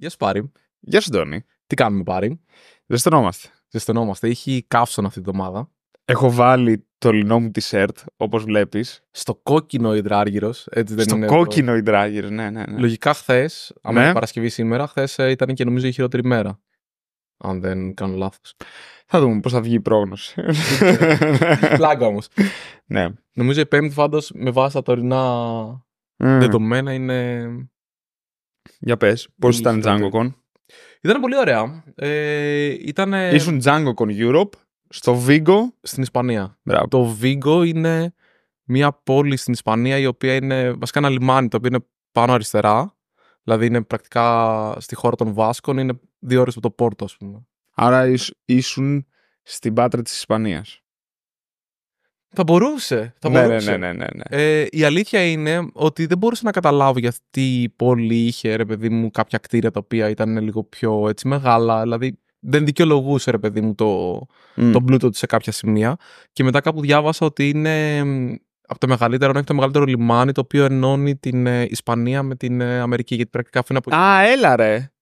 Γεια σου Πάρη. Γεια σου Ντόνι. Τι κάνουμε Πάρη. Ζεστανόμαστε. Ζεστανόμαστε. Έχει καύσον αυτή την εβδομάδα. Έχω βάλει το λινό μου τη σερτ, όπως βλέπεις. Στο κόκκινο υδράργυρος. Έτσι δεν Στο είναι. Στο κόκκινο το... υδράργυρο, ναι, ναι, ναι. Λογικά χθες, αν ναι. Παρασκευή σήμερα, χθες ε, ήταν και νομίζω η χειρότερη μέρα. Αν δεν κάνω λάθος. Θα δούμε πώς θα βγει η πρόγνωση. Πλάκα όμως. Ναι. Νομίζω η Πέμπτη πάντω με βάση τα τωρινά mm. δεδομένα είναι για πες, πώς ήταν JangoCon. Ήταν πολύ ωραία. Ε, ήταν... Ήσουν JangoCon Europe στο Βίγκο. Στην Ισπανία. Το Βίγκο είναι μια πόλη στην Ισπανία η οποία είναι βασικά ένα λιμάνι το οποίο είναι πάνω αριστερά. Δηλαδή είναι πρακτικά στη χώρα των Βάσκων, είναι δύο ώρες από το Πόρτο, ας πούμε. Άρα ήσουν στην πάτρα της Ισπανίας. Θα μπορούσε. Θα ναι, μπορούσε. Ναι, ναι, ναι, ναι. Ε, η αλήθεια είναι ότι δεν μπορούσα να καταλάβω γιατί η πόλη είχε, ρε παιδί μου, κάποια κτίρια τα οποία ήταν λίγο πιο έτσι, μεγάλα. Δηλαδή δεν δικαιολογούσε, ρε παιδί μου, το, mm. τον πλούτο του σε κάποια σημεία. Και μετά κάπου διάβασα ότι είναι από το μεγαλύτερο, έχει το μεγαλύτερο λιμάνι το οποίο ενώνει την ε, Ισπανία με την ε, Αμερική. Γιατί πρακτικά αφήνει από. Α, έλα ρε!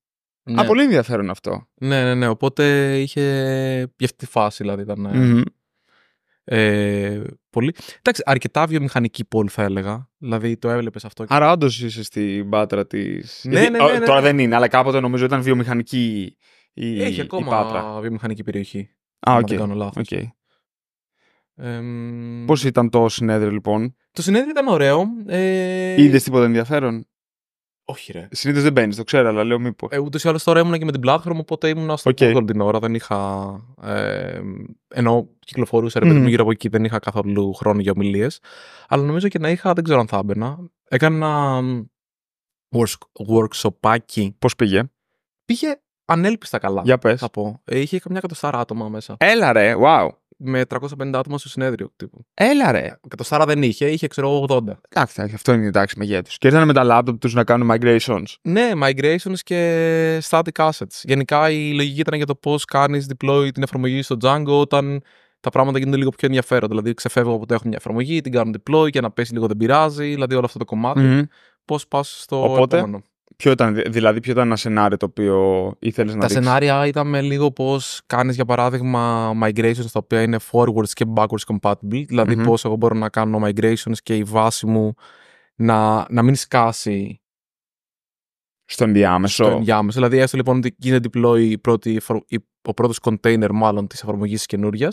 Ναι. Α, πολύ ενδιαφέρον αυτό. Ναι, ναι, ναι. Οπότε είχε. Για αυτή τη φάση δηλαδή ήταν. Mm-hmm. Ε, πολύ. Εντάξει, αρκετά βιομηχανική πόλη θα έλεγα. Δηλαδή το έβλεπες αυτό. Άρα όντως είσαι στην πάτρα της. Ναι, ναι, ναι, ναι, Τώρα ναι. δεν είναι, αλλά κάποτε νομίζω ήταν βιομηχανική η, Έχει ακόμα πάτρα. βιομηχανική περιοχή. Α, οκ. Okay. Πώς ήταν το συνέδριο, λοιπόν. Το συνέδριο ήταν ωραίο. Ε... Είδες τίποτα ενδιαφέρον. Όχι, ρε. Συνήθως δεν μπαίνεις, το ξέρω, αλλά λέω μήπως. Ε, Ούτως ή άλλως τώρα ήμουν και με την πλάτφορμα, οπότε ήμουν στο okay. την ώρα. Δεν είχα. Ε, ενώ κυκλοφορούσα, ρε παιδί μου γύρω από εκεί, δεν είχα καθόλου χρόνο για ομιλίες. Αλλά νομίζω και να είχα, δεν ξέρω αν θα έμπαινα. Έκανα. workshop. Πώς πήγε. Πήγε ανέλπιστα καλά. Για πες. Ε, είχε καμιά κατοστάρα άτομα μέσα. Έλα ρε, wow με 350 άτομα στο συνέδριο. Τύπου. Έλα ρε. Ε, Σάρα δεν είχε, είχε ξέρω 80. Εντάξει, αυτό είναι η τάξη μεγέθους. Και ήρθαν με τα laptop τους να κάνουν migrations. Ναι, migrations και static assets. Γενικά η λογική ήταν για το πώς κάνεις deploy την εφαρμογή στο Django όταν τα πράγματα γίνονται λίγο πιο ενδιαφέροντα. Δηλαδή, ξεφεύγω από το έχω μια εφαρμογή, την κάνω deploy και να πέσει λίγο δεν πειράζει. Δηλαδή, όλο αυτό το κομματι mm-hmm. Πώς πας στο επόμενο. Ποιο ήταν, δηλαδή, ποιο ήταν ένα σενάριο το οποίο ήθελες να δει. Τα δείξεις. σενάρια ήταν λίγο πώς κάνεις, για παράδειγμα, migrations τα οποία είναι forwards και backwards compatible. δηλαδη mm-hmm. πώς εγώ μπορώ να κάνω migrations και η βάση μου να, να μην σκάσει. Στο ενδιάμεσο. Στο Δηλαδή, έστω λοιπόν ότι γίνεται deploy η πρώτη, ο πρώτος container, μάλλον της εφαρμογής της καινούρια.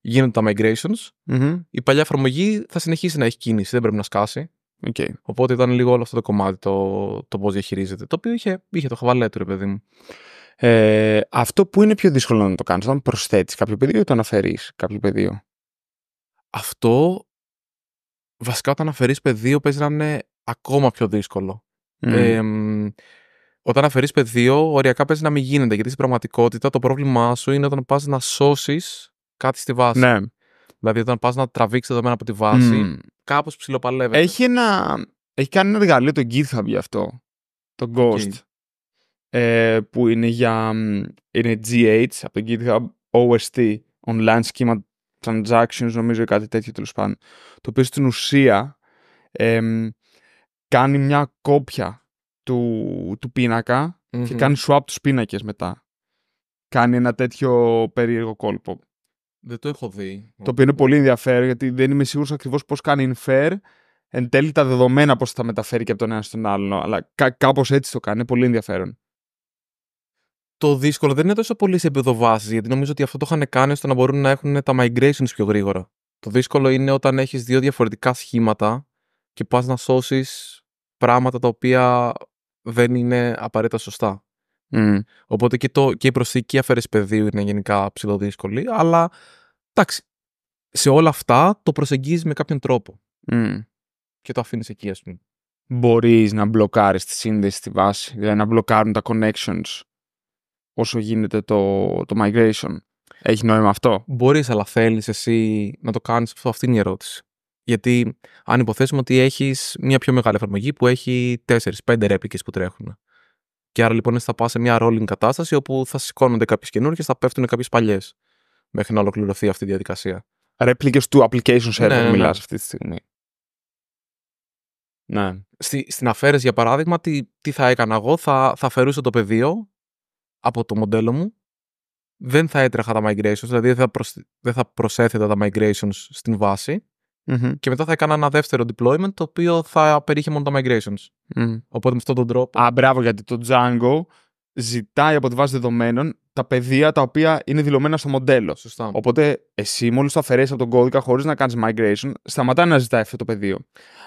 Γίνονται τα migrations. Mm-hmm. Η παλιά εφαρμογή θα συνεχίσει να έχει κίνηση, δεν πρέπει να σκάσει. Okay. Οπότε ήταν λίγο όλο αυτό το κομμάτι, το, το πώς διαχειρίζεται. Το οποίο είχε, είχε το χαβαλέ του, ρε παιδί μου. Ε, αυτό που είναι πιο δύσκολο να το κάνεις, όταν προσθέτεις κάποιο πεδίο ή το αναφέρεις κάποιο πεδίο. Αυτό βασικά όταν αφαιρεί πεδίο παίζει να είναι ακόμα πιο δύσκολο. Mm. Ε, όταν αφαιρεί πεδίο, οριακά παίζει να μην γίνεται. Γιατί στην πραγματικότητα το πρόβλημά σου είναι όταν πας να σώσεις κάτι στη βάση. Ναι. Δηλαδή, όταν πας να τραβήξεις δεδομένα από τη βάση, mm. κάπω Έχει, ένα... Έχει κάνει ένα εργαλείο το GitHub γι' αυτό. Το Ghost. Ε, που είναι για. είναι GH από το GitHub OST. Online Schema Transactions, νομίζω ή κάτι τέτοιο τέλος πάντων. Το οποίο στην ουσία ε, κάνει μια κόπια του, του πινακα και κάνει swap τους πίνακες μετά. Κάνει ένα τέτοιο περίεργο κόλπο. Δεν το έχω δει. Το οποίο είναι πολύ ενδιαφέρον γιατί δεν είμαι σίγουρος ακριβώς πώς κάνει infer εν τέλει τα δεδομένα πώς θα μεταφέρει και από τον ένα στον άλλο Αλλά κάπως έτσι το κάνει. πολύ ενδιαφέρον. Το δύσκολο δεν είναι τόσο πολύ σε επίπεδο βάσης, γιατί νομίζω ότι αυτό το είχαν κάνει ώστε να μπορούν να έχουν τα migrations πιο γρήγορα. Το δύσκολο είναι όταν έχεις δύο διαφορετικά σχήματα και πας να σώσεις πράγματα τα οποία δεν είναι απαραίτητα σωστά. Mm. Οπότε και, το, και η προσθήκη αφαίρεση πεδίου είναι γενικά δύσκολη αλλά εντάξει, σε όλα αυτά το προσεγγίζεις με κάποιον τρόπο. Mm. Και το αφήνεις εκεί, ας πούμε. Μπορείς να μπλοκάρεις τη σύνδεση στη βάση, δηλαδή να μπλοκάρουν τα connections όσο γίνεται το, το migration. Έχει νόημα αυτό. Μπορείς, αλλά θέλεις εσύ να το κάνεις αυτό. Αυτή είναι η ερώτηση. Γιατί αν υποθέσουμε ότι έχεις μια πιο μεγάλη εφαρμογή που έχει 4-5 ρέπικε που τρέχουν. Και άρα λοιπόν θα πάω σε μια rolling κατάσταση όπου θα σηκώνονται κάποιες καινούργιες, θα πέφτουν κάποιες παλιές. Μέχρι να ολοκληρωθεί αυτή η διαδικασία. Ρέπλικε του application server ναι, ναι, ναι. αυτή τη στιγμή. Ναι. στην αφαίρεση, για παράδειγμα, τι, τι θα έκανα εγώ, θα, θα αφαιρούσα το πεδίο από το μοντέλο μου. Δεν θα έτρεχα τα migrations, δηλαδή δεν θα, δεν θα προσέθετα τα migrations στην βάση. Mm-hmm. Και μετά θα έκανα ένα δεύτερο deployment το οποίο θα περιείχε μόνο τα migrations. Mm. Οπότε με αυτόν τον τρόπο. Α, μπράβο, γιατί το Django ζητάει από τη βάση δεδομένων τα πεδία τα οποία είναι δηλωμένα στο μοντέλο. Σωστά. Οπότε εσύ, μόλις το αφαιρέσεις από τον κώδικα χωρίς να κάνεις migration, σταματάει να ζητάει αυτό το πεδίο.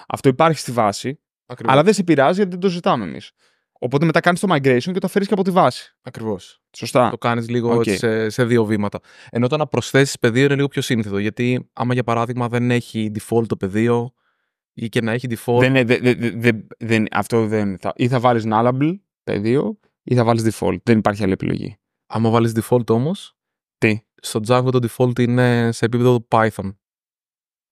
Αυτό υπάρχει στη βάση, Ακριβώς. αλλά δεν σε πειράζει γιατί δεν το ζητάμε εμείς. Οπότε μετά κάνεις το migration και το αφαιρεί και από τη βάση. Ακριβώς. Σωστά. Το κάνεις λίγο σε, σε, δύο βήματα. Ενώ το να προσθέσεις πεδίο είναι λίγο πιο σύνθετο. Γιατί άμα για παράδειγμα δεν έχει default το πεδίο ή και να έχει default. Δεν, δε, αυτό δεν. Θα, ή θα βάλεις nullable πεδίο ή θα βάλεις default. Δεν υπάρχει άλλη επιλογή. Άμα βάλεις default όμως. Τι. Στο Django το default είναι σε επίπεδο Python.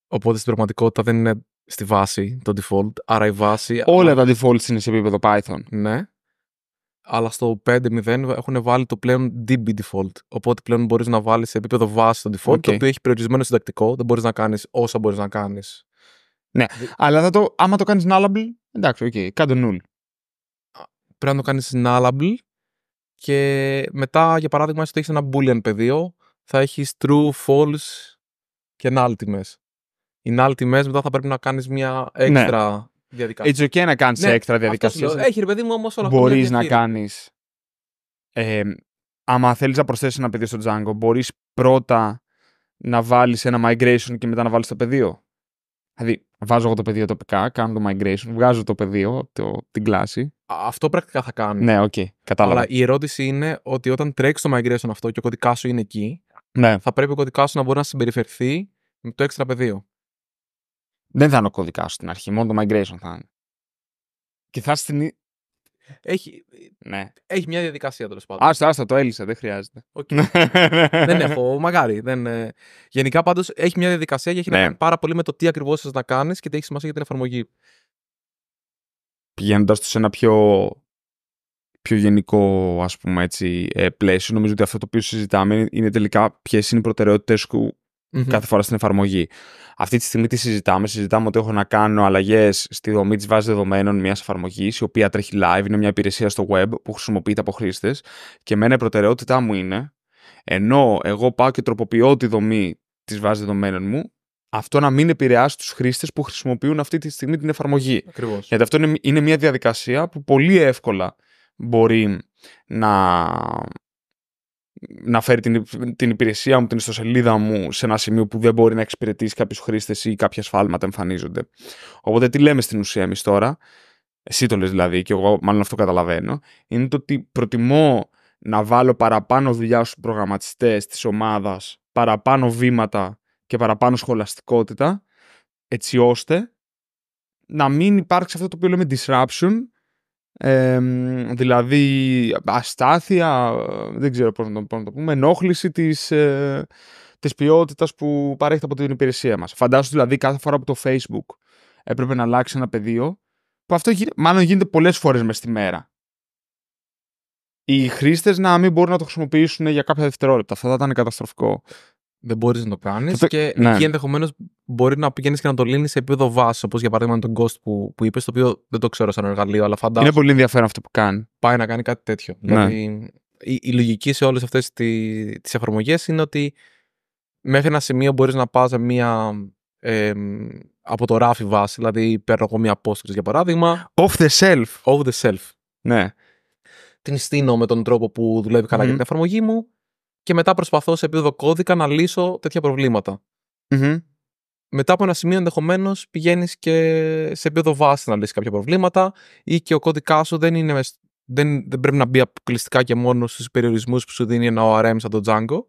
Οπότε στην πραγματικότητα δεν είναι στη βάση, το default. Άρα η βάση. Όλα τα default είναι σε επίπεδο Python. Ναι. Αλλά στο 5.0 έχουν βάλει το πλέον DB default. Οπότε πλέον μπορείς να βάλεις σε επίπεδο βάση το default, το οποίο έχει περιορισμένο συντακτικό. Δεν μπορείς να κάνεις όσα μπορείς να κάνεις. Ναι. Αλλά άμα το κάνεις nullable, εντάξει, οκ, okay, null. Πρέπει να το κάνεις nullable και μετά, για παράδειγμα, έστω έχεις ένα boolean πεδίο, θα έχεις true, false και null είναι άλλοι τιμές, μετά θα πρέπει να κάνεις μια έξτρα ναι. διαδικασία. It's okay να κάνεις ναι, έξτρα διαδικασία. έχει ρε παιδί μου όμως όλα αυτά. Μπορείς να κάνει. Ε, άμα θέλεις να προσθέσεις ένα πεδίο στο Django, μπορείς πρώτα να βάλεις ένα migration και μετά να βάλεις το πεδίο. Δηλαδή, βάζω εγώ το πεδίο τοπικά, κάνω το migration, βγάζω το πεδίο, το, την κλάση. Αυτό πρακτικά θα κάνω. Ναι, οκ, okay, κατάλαβα. Αλλά η ερώτηση είναι ότι όταν τρέξεις το migration αυτό και ο κωδικάς σου είναι εκεί, ναι. θα πρέπει ο κωδικάς σου να μπορεί να συμπεριφερθεί με το έξτρα πεδίο. Δεν θα είναι ο κώδικα σου στην αρχή, μόνο το migration θα είναι. Και θα στην. Έχει, ναι. έχει μια διαδικασία τέλος πάντων. Άστα, άστα, το έλυσα, δεν χρειάζεται. Okay. δεν έχω, μαγάρι. Δεν... Ε, γενικά πάντως έχει μια διαδικασία και έχει ναι. να κάνει πάρα πολύ με το τι ακριβώς θες να κάνεις και τι έχει σημασία για την εφαρμογή. Πηγαίνοντας σε ένα πιο πιο γενικό ας πούμε έτσι, ε, πλαίσιο. Νομίζω ότι αυτό το οποίο συζητάμε είναι τελικά ποιες είναι οι προτεραιότητες mm κάθε φορά στην εφαρμογή. Αυτή τη στιγμή τι συζητάμε. Συζητάμε ότι έχω να κάνω αλλαγές στη δομή της βάσης δεδομένων μιας εφαρμογής, η οποία τρέχει live, είναι μια υπηρεσία στο web που χρησιμοποιείται από χρήστες. Και εμένα η προτεραιότητά μου είναι, ενώ εγώ πάω και τροποποιώ τη δομή της βάσης δεδομένων μου, αυτό να μην επηρεάσει τους χρήστες που χρησιμοποιούν αυτή τη στιγμή την εφαρμογή. Ακριβώς. Γιατί αυτό είναι, είναι μια διαδικασία που πολύ εύκολα μπορεί να, να φέρει την, την υπηρεσία μου, την ιστοσελίδα μου σε ένα σημείο που δεν μπορεί να εξυπηρετήσει κάποιους χρήστες ή κάποια σφάλματα εμφανίζονται. Οπότε τι λέμε στην ουσία εμείς τώρα, εσύ το λες δηλαδή και εγώ μάλλον αυτό καταλαβαίνω, είναι το ότι προτιμώ να βάλω παραπάνω δουλειά στους προγραμματιστές της ομάδας, παραπάνω βήματα και παραπάνω σχολαστικότητα, έτσι ώστε να μην υπάρξει αυτό το οποίο λέμε disruption δηλαδή αστάθεια, δεν ξέρω πώς να το, πούμε, ενόχληση της, ε, της ποιότητας που παρέχεται από την υπηρεσία μας. Φαντάσου δηλαδή κάθε φορά που το Facebook έπρεπε να αλλάξει ένα πεδίο, που αυτό μάλλον γίνεται πολλές φορές μες στη μέρα. Οι χρήστες να μην μπορούν να το χρησιμοποιήσουν για κάποια δευτερόλεπτα. Αυτό θα ήταν καταστροφικό δεν ναι. μπορείς να το κάνεις. Και ναι. εκεί ενδεχομένως μπορεί να πηγαίνεις και να το λύνεις σε επίπεδο βάσης. Όπως για παράδειγμα τον Ghost που, που είπες, το οποίο δεν το ξέρω σαν εργαλείο, αλλά φαντάζομαι. Είναι πολύ ενδιαφέρον αυτό που κάνει. Πάει να κάνει κάτι τέτοιο. Δηλαδή ναι. η, η λογική σε όλες αυτές τις εφαρμογές είναι ότι μέχρι ένα σημείο μπορείς να πας μία. Ε, από το ράφι βάση, δηλαδή παίρνω εγώ μία απόσταση για παράδειγμα. Off the self. Of the self. Ναι. Την στείνω με τον τρόπο που δουλεύει καλά για την εφαρμογή μου και μετά προσπαθώ σε επίπεδο κώδικα να λύσω τέτοια προβλήματα. Mm-hmm. Μετά από ένα σημείο ενδεχομένως πηγαίνεις και σε επίπεδο βάσης να λύσεις κάποια προβλήματα ή και ο κώδικάς σου δεν, είναι, δεν, δεν πρέπει να μπει αποκλειστικά και μόνο στους περιορισμούς που σου δίνει ένα ORM σαν το Django.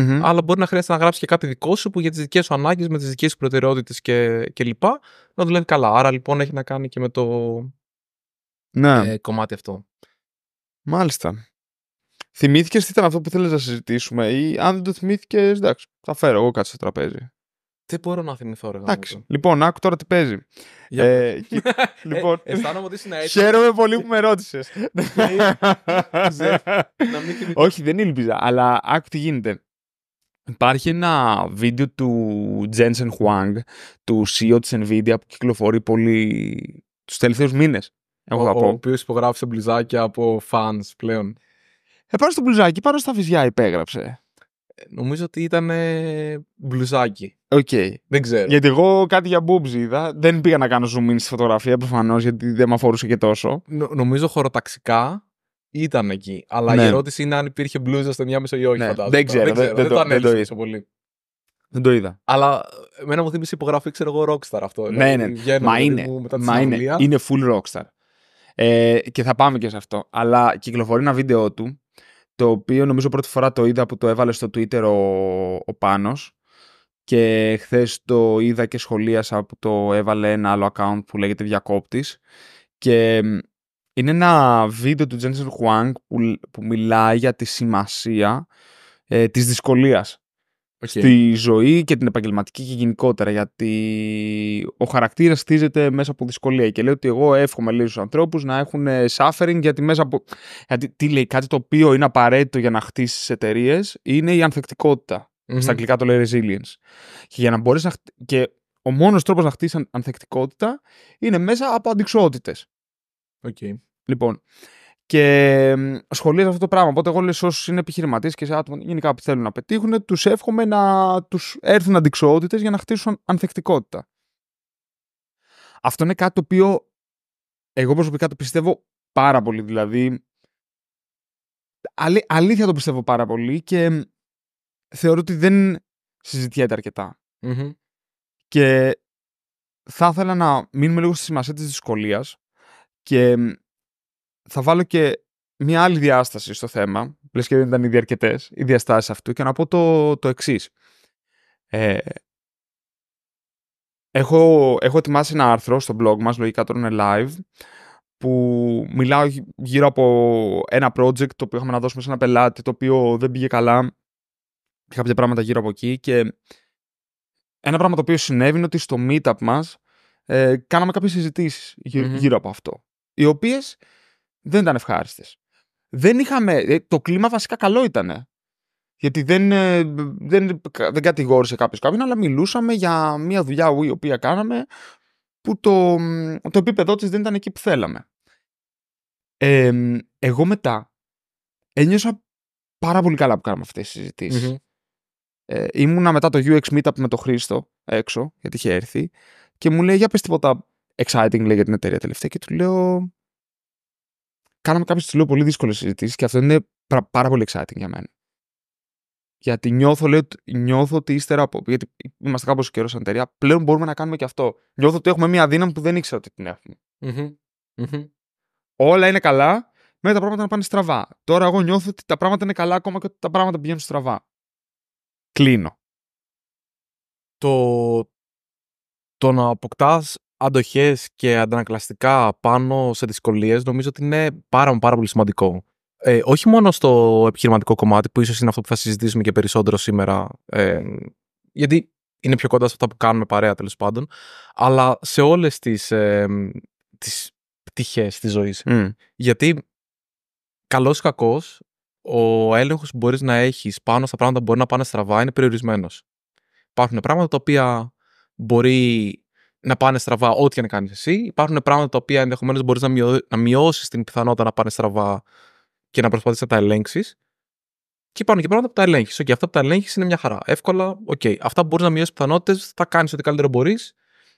Mm-hmm. Αλλά μπορεί να χρειάζεται να γράψεις και κάτι δικό σου που για τις δικές σου ανάγκες, με τις δικές σου προτεραιότητες κλπ. να δουλεύει καλά. Άρα λοιπόν έχει να κάνει και με το ναι. ε, κομμάτι αυτό. Μάλιστα. Θυμήθηκες τι ήταν αυτό που θέλεις να συζητήσουμε, ή αν δεν το θυμήθηκες, εντάξει, θα φέρω εγώ κάτι στο τραπέζι. Τι μπορώ να θυμηθώ, ρε. Εντάξει. Λοιπόν, άκου τώρα τι παίζει. Για... Ε, ε λοιπόν, ε, αισθάνομαι ότι είναι έτσι. Χαίρομαι πολύ που με ρώτησες. Όχι, δεν ήλπιζα, αλλά άκου τι γίνεται. Υπάρχει ένα βίντεο του Jensen Huang, του CEO της Nvidia, που κυκλοφορεί πολύ τους τελευταίους μήνες. Έχω ο, ο οποίος υπογράφει σε μπλουζάκια από fans πλέον. Ε, πάνω στο μπλουζάκι, πάνω στα φυσιά υπέγραψε. Ε, νομίζω ότι ήταν ε, μπλουζάκι. Οκ. Δεν ξέρω. Γιατί εγώ κάτι για boobs είδα. Δεν πήγα να κάνω zoom in στη φωτογραφία προφανώς γιατί δεν με αφορούσε και τόσο. νομίζω χωροταξικά ήταν εκεί. Αλλά η ναι. ερώτηση είναι αν υπήρχε μπλούζα στο διάμεσο ή όχι, ναι. Δεν ξέρω. Δεν, το, είδα πολύ. Δεν το είδα. Αλλά ε, εμένα μου θύμισε υπογραφή, ξέρω εγώ, rockstar αυτό. Ναι, δηλαδή, ναι. Δηλαδή Μα, είναι. Μα είναι. Είναι full rockstar. Ε, και θα πάμε και σε αυτό. Αλλά κυκλοφορεί ένα βίντεο του το οποίο νομίζω πρώτη φορά το είδα που το έβαλε στο Twitter ο, ο Πάνος και χθες το είδα και σχολίασα που το έβαλε ένα άλλο account που λέγεται Διακόπτης και είναι ένα βίντεο του Jensen Huang που, που μιλάει για τη σημασία ε, της δυσκολίας στη ζωή και την επαγγελματική και γενικότερα. Γιατί ο χαρακτήρας χτίζεται μέσα από δυσκολία. Και λέω ότι εγώ εύχομαι λίγο στους ανθρώπους να έχουν ε, suffering, γιατί μέσα από. Γιατί τι λέει, κάτι το οποίο είναι απαραίτητο για να χτίσεις εταιρείες είναι η ανθεκτικοτητα mm-hmm. Στα αγγλικά το λέει resilience. Και για να μπορείς να. Και ο μόνος τρόπος να χτίσεις ανθεκτικότητα είναι μέσα από αντικσότητες. Okay. Λοιπόν, και σχολείε αυτό το πράγμα. Οπότε, εγώ λέω είναι επιχειρηματίες και σε άτομα γενικά που θέλουν να πετύχουν, τους εύχομαι να τους έρθουν αντικσότητε για να χτίσουν ανθεκτικότητα. Αυτό είναι κάτι το οποίο εγώ προσωπικά το πιστεύω πάρα πολύ. Δηλαδή, αλήθεια το πιστεύω πάρα πολύ και θεωρώ ότι δεν συζητιέται αρκετά. Και θα ήθελα να μείνουμε λίγο στη σημασία της δυσκολίας. και θα βάλω και μια άλλη διάσταση στο θέμα, Πλες και δεν ήταν ήδη αρκετές οι διαστάσεις αυτού, και να πω το, το εξής. Ε, έχω, έχω ετοιμάσει ένα άρθρο στο blog μας, λογικά τώρα είναι live, που μιλάω γύρω από ένα project το οποίο είχαμε να δώσουμε σε ένα πελάτη, το οποίο δεν πήγε καλά, κάποια πράγματα γύρω από εκεί και ένα πράγμα το οποίο συνέβη είναι ότι στο meetup μας ε, κάναμε κάποιες συζητήσεις από αυτό, οι οποίες δεν ήταν ευχάριστες. Δεν είχαμε. Ε, το κλίμα βασικά καλό ήταν. Γιατί δεν, ε, δεν, δεν κατηγόρησε κάποιος κάποιον, αλλά μιλούσαμε για μια δουλειά η οποία κάναμε που το, το επίπεδό της δεν ήταν εκεί που θέλαμε. Ε, εγώ μετά ένιωσα πάρα πολύ καλά που κάναμε αυτές τις συζητησεις ε, ήμουνα μετά το UX Meetup με τον Χρήστο έξω, γιατί είχε έρθει, και μου λέει για πες τίποτα exciting λέει, για την εταιρεία τελευταία και του λέω κάναμε κάποιες, του λέω, πολύ δύσκολες συζητήσεις και αυτό είναι πάρα πολύ exciting για μένα. Γιατί νιώθω, λέω, νιώθω ότι ύστερα από. Γιατί είμαστε κάπως καιρός σαν εταιρεία, πλέον μπορούμε να κάνουμε και αυτό. Νιώθω ότι έχουμε μια δύναμη που δεν ήξερα ότι την εχουμε είναι καλά, με τα πράγματα να πάνε στραβά. Τώρα εγώ νιώθω ότι τα πράγματα είναι καλά ακόμα και ότι τα πράγματα πηγαίνουν στραβά. Κλείνω. Το, το να αποκτάς Αντοχές και αντανακλαστικά πάνω σε δυσκολίες, νομίζω ότι είναι πάρα, πάρα πολύ σημαντικό. Ε, όχι μόνο στο επιχειρηματικό κομμάτι που ίσως είναι αυτό που θα συζητήσουμε και περισσότερο σήμερα ε, γιατί είναι πιο κοντά σε αυτά που κάνουμε παρέα τέλος πάντων αλλά σε όλες τις ε, τις πτυχές της ζωής. Γιατί καλός ή κακός ο έλεγχος που μπορείς να έχεις πάνω στα πράγματα που μπορεί να πάνε στραβά είναι περιορισμένος. Υπάρχουν πράγματα τα οποία μπορεί να πάνε στραβά ό,τι και να κάνεις εσύ. Υπάρχουν πράγματα τα οποία ενδεχομένως μπορείς να, μειώ, να μειώσεις την πιθανότητα να πάνε στραβά και να προσπαθεί να τα ελέγξεις. Και υπάρχουν και πράγματα που τα ελέγχεις. Okay, αυτά που τα ελέγχεις είναι μια χαρά. Εύκολα, οκ. Okay. Αυτά που μπορείς να μειώσεις πιθανότητες, θα κάνεις ό,τι καλύτερο μπορείς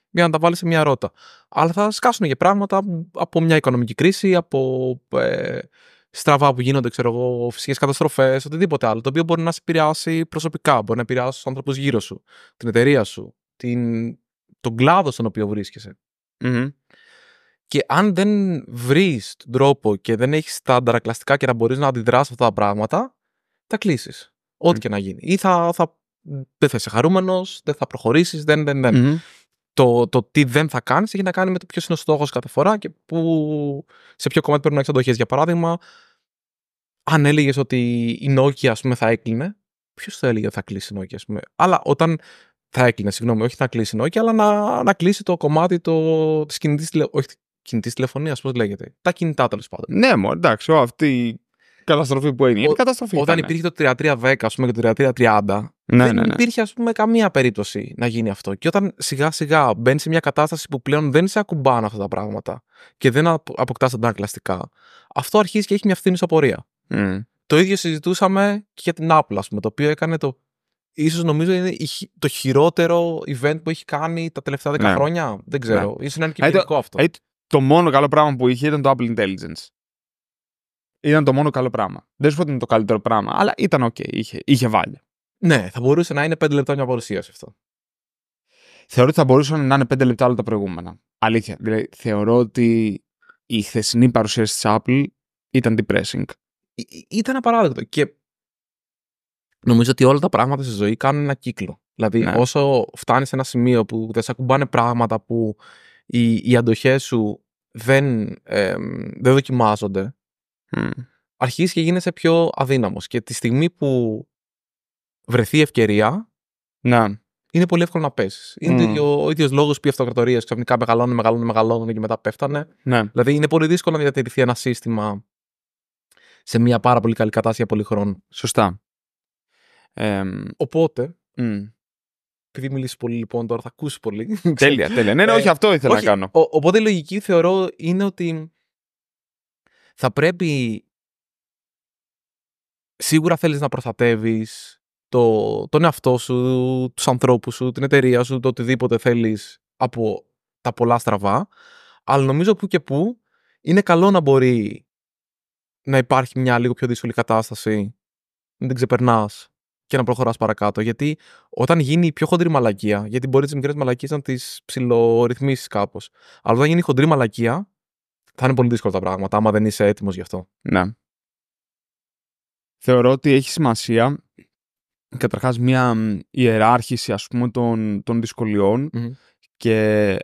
για να τα βάλεις σε μια ρότα. Αλλά θα σκάσουν και πράγματα από μια οικονομική κρίση, από ε, στραβά που γίνονται, ξέρω εγώ, φυσικές καταστροφές, οτιδήποτε άλλο, το οποίο μπορεί να σε επηρεάσει προσωπικά, μπορεί να επηρεάσει τους ανθρώπους γύρω σου, την εταιρεία σου, την τον κλάδο στον οποίο βρίσκεσαι. Και αν δεν βρεις τον τρόπο και δεν έχεις τα ανταρακλαστικά και να μπορείς να αντιδράσεις αυτά τα πράγματα, θα κλείσεις. Ό,τι και να γίνει. Ή θα, θα, δεν θα είσαι χαρούμενος, δεν θα προχωρήσεις, δεν, δεν, δεν. Το, το τι δεν θα κάνεις έχει να κάνει με το ποιος είναι ο στόχος κάθε φορά και που, σε ποιο κομμάτι πρέπει να έχεις αντοχές. Για παράδειγμα, αν έλεγες ότι η Νόκια, ας πούμε, θα έκλεινε, ποιος θα έλεγε ότι θα κλείσει η Nokia, πούμε. Αλλά όταν θα έκλεινε, συγγνώμη, όχι θα κλείσει η αλλά να, να κλείσει το κομμάτι το, της κινητής, τηλε, τηλεφωνίας, λέγεται. Τα κινητά τέλος πάντων. Ναι, μόνο εντάξει, αυτή η καταστροφή που έγινε. είναι καταστροφή. Όταν ήταν. υπήρχε το 3310, ας πούμε, και το 3330, ναι, δεν ναι, ναι. υπήρχε, ας πούμε, καμία περίπτωση να γίνει αυτό. Και όταν σιγά-σιγά μπαίνει σε μια κατάσταση που πλέον δεν σε ακουμπάνε αυτά τα πράγματα και δεν αποκτά αντανακλαστικά, αυτό αρχίζει και έχει μια φθήνη σοπορία. Mm. Το ίδιο συζητούσαμε και για την Apple, ας πούμε, το οποίο έκανε το ίσως νομίζω είναι το χειρότερο event που έχει κάνει τα τελευταία 10 ναι. χρόνια. Δεν ξέρω. Ναι. Ίσως είναι ε, και αυτό. Ε, το μόνο καλό πράγμα που είχε ήταν το Apple Intelligence. Ήταν το μόνο καλό πράγμα. Δεν σου πω ότι είναι το καλύτερο πράγμα, αλλά ήταν OK. Είχε, είχε βάλει. Ναι, θα μπορούσε να είναι 5 λεπτά μια παρουσίαση αυτό. Θεωρώ ότι θα μπορούσαν να είναι 5 λεπτά όλα τα προηγούμενα. Αλήθεια. Δηλαδή, θεωρώ ότι η χθεσινή παρουσίαση της Apple ήταν depressing. ήταν απαράδεκτο. Και Νομίζω ότι όλα τα πράγματα στη ζωή κάνουν ένα κύκλο. Δηλαδή, ναι. όσο φτάνεις σε ένα σημείο που δεν σε ακουμπάνε πράγματα που οι, οι αντοχές σου δεν, ε, δεν δοκιμάζονται, mm. αρχίζεις και γίνεσαι πιο αδύναμος. Και τη στιγμή που βρεθεί ευκαιρία, ναι. είναι πολύ εύκολο να πέσεις. Είναι ο ίδιος λόγος που οι αυτοκρατορίες ξαφνικά μεγαλώνουν, μεγαλώνουν, μεγαλώνουν και μετά πέφτανε. Ναι. Δηλαδή, είναι πολύ δύσκολο να διατηρηθεί ένα σύστημα σε μια πάρα πολύ καλή κατάσταση για πολύ χρόνο. Σωστά. Οπότε, επειδή μιλήσεις πολύ λοιπόν τώρα, θα ακούσεις πολύ. τέλεια, τέλεια. Ναι, ναι, ε, όχι, αυτό ήθελα να κάνω. οπότε η λογική θεωρώ είναι ότι θα πρέπει σίγουρα θέλεις να προστατεύεις τον εαυτό σου, τους ανθρώπους σου, την εταιρεία σου, το οτιδήποτε θέλεις από τα πολλά στραβά. Αλλά νομίζω που και που είναι καλό να μπορεί να υπάρχει μια λίγο πιο δύσκολη κατάσταση, να την ξεπερνάς και να προχωράς παρακάτω. Γιατί όταν γίνει η πιο χοντρή μαλακία, γιατί μπορεί τις μικρές μαλακίες να τις ψηλορυθμίσει κάπως. Αλλά όταν γίνει η χοντρή μαλακία, θα είναι πολύ δύσκολα τα πράγματα, άμα δεν είσαι έτοιμος γι' αυτό. Ναι. Θεωρώ ότι έχει σημασία καταρχάς μια ιεράρχηση ας πούμε των, των δυσκολιων και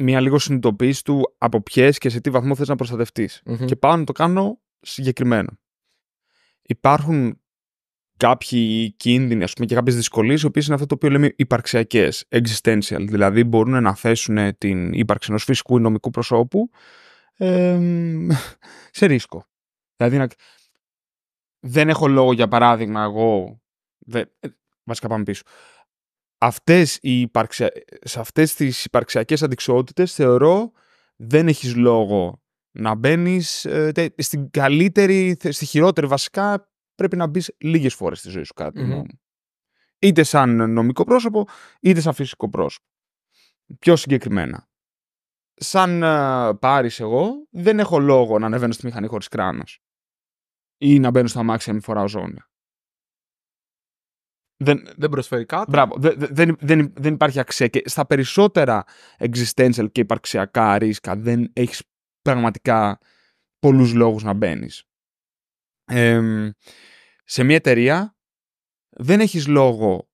μια λίγο συνειδητοποίηση του από ποιες και σε τι βαθμό θες να προστατευτείς. Και πάω να το κάνω συγκεκριμένο υπάρχουν κάποιοι κίνδυνοι ας και κάποιες δυσκολίες, οι οποίες είναι αυτό το οποίο λέμε υπαρξιακές, existential. Δηλαδή, μπορούν να θέσουν την ύπαρξη ενός φυσικού ή νομικού προσώπου σε ρίσκο. Δηλαδή, να... δεν έχω λόγο για παράδειγμα εγώ. Δε... Ε, βασικά, πάμε πίσω. Αυτές οι υπαρξια... Σε αυτές τις υπαρξιακές αντικσότητες θεωρώ δεν έχεις λόγο να μπαίνεις ε, στην καλύτερη, στη χειρότερη βασικά πρέπει να μπεις λίγες φορές στη ζωή σου κατι Είτε σαν νομικό πρόσωπο, είτε σαν φυσικό πρόσωπο. Πιο συγκεκριμένα. Σαν ε, πάρεις εγώ, δεν έχω λόγο να ανεβαίνω στη μηχανή χωρίς κράνος. Ή να μπαίνω στα αμάξι μη φοράω ζώνη. Δεν, δεν προσφέρει κάτι. Μπράβο. Δεν, δεν, δεν, δεν υπάρχει αξία. Και στα περισσότερα existential και υπαρξιακά ρίσκα δεν έχεις πραγματικά πολλούς λόγους να μπαίνεις. σε μια εταιρεία δεν έχεις λόγο,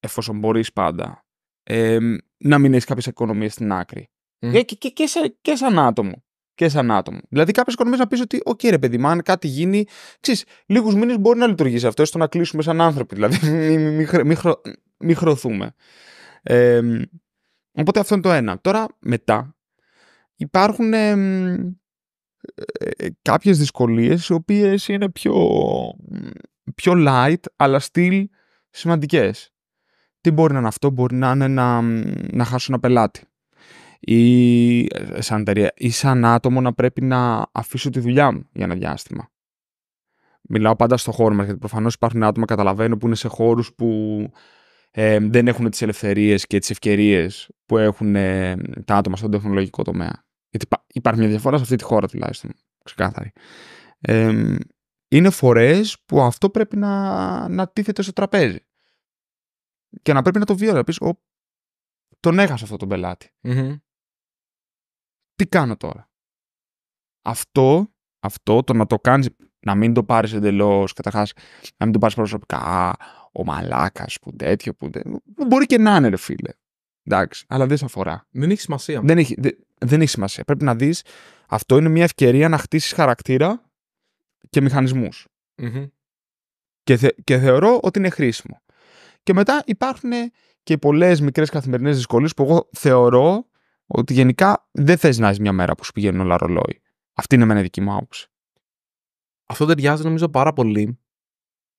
εφόσον μπορείς πάντα, να μην έχεις κάποιες οικονομίες στην άκρη. Mm. Και, σε, σαν άτομο. Και σαν άτομο. Δηλαδή, κάποιες οικονομίες να πεις ότι, οκ, ρε παιδί, μα αν κάτι γίνει, ξέρεις, λίγους μήνες μπορεί να λειτουργήσει αυτό, έστω να κλείσουμε σαν άνθρωποι. Δηλαδή, μην μη, χρωθούμε. οπότε αυτό είναι το ένα. Τώρα, μετά, υπάρχουν ε, ε, κάποιες δυσκολίες οι οποίες είναι πιο, πιο light αλλά still σημαντικές. Τι μπορεί να είναι αυτό, μπορεί να είναι να, να χάσω ένα πελάτη ή ε, ε, σαν ή σαν άτομο να πρέπει να αφήσω τη δουλειά μου για ένα διάστημα. Μιλάω πάντα στο χώρο μας γιατί προφανώς υπάρχουν άτομα καταλαβαίνω που είναι σε χώρους που δεν έχουν τις ελευθερίες και τις ευκαιρίες που έχουν ε, τα άτομα στον τεχνολογικό τομέα. Γιατί υπάρχει μια διαφορά σε αυτή τη χώρα τουλάχιστον. Ξεκάθαρη. είναι φορές που αυτό πρέπει να, να τίθεται στο τραπέζι. Και να πρέπει να το βιώνει. Να πει, τον έχασα αυτό τον πελάτη. Τι κάνω τώρα. Αυτό, αυτό το να το κάνεις, να μην το πάρεις εντελώς, καταρχάς, να μην το πάρεις προσωπικά, ο μαλάκας, που τέτοιο, που Μπορεί και να είναι ρε φίλε. Εντάξει, αλλά δεν σε αφορά. Δεν έχει σημασία. Δεν έχει, δεν έχει σημασία. Πρέπει να δεις αυτό είναι μια ευκαιρία να χτίσεις χαρακτήρα και μηχανισμου Και, και θεωρώ ότι είναι χρήσιμο. Και μετά υπάρχουν και πολλές μικρές καθημερινές δυσκολίες που εγώ θεωρώ ότι γενικά δεν θες να έχεις μια μέρα που σου πηγαίνουν όλα ρολόι. Αυτή είναι εμένα δική μου άποψη. Αυτό ταιριάζει νομίζω πάρα πολύ.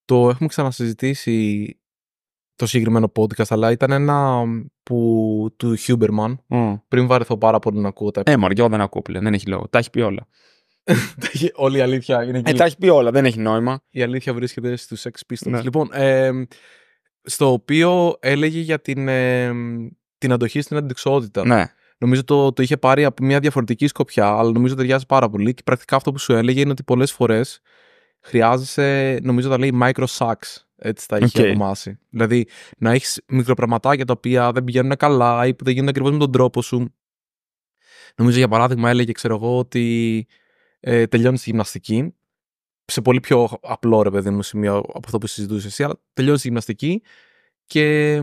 Το έχουμε ξανασυζητήσει το συγκεκριμένο podcast, αλλά ήταν ένα που, του Huberman. Mm. Πριν βαρεθώ πάρα πολύ να ακούω τα. Ε, μωρέ, δεν ακούω πλέον, δεν έχει λόγο. Τα έχει πει όλα. Όλη η αλήθεια είναι ε, εκεί. τα έχει πει όλα, δεν έχει νόημα. Η αλήθεια βρίσκεται στους Sex Pistols. Ναι. Λοιπόν, ε, στο οποίο έλεγε για την, ε, την αντοχή στην αντιξότητα. Ναι. Νομίζω το, το είχε πάρει από μια διαφορετική σκοπιά, αλλά νομίζω ταιριάζει πάρα πολύ. Και πρακτικά αυτό που σου έλεγε είναι ότι πολλές φορές χρειάζεσαι, νομίζω τα λέει micro sucks. Έτσι τα είχε okay. Δηλαδή να έχεις μικροπραγματάκια τα οποία δεν πηγαίνουν καλά ή που δεν γίνονται ακριβώς με τον τρόπο σου. Νομίζω για παράδειγμα έλεγε, ξέρω εγώ, ότι ε, τελειώνεις τη γυμναστική. Σε πολύ πιο απλό ρε παιδί μου σημείο από αυτό που συζητούσες εσύ, αλλά τελειώνεις τη γυμναστική και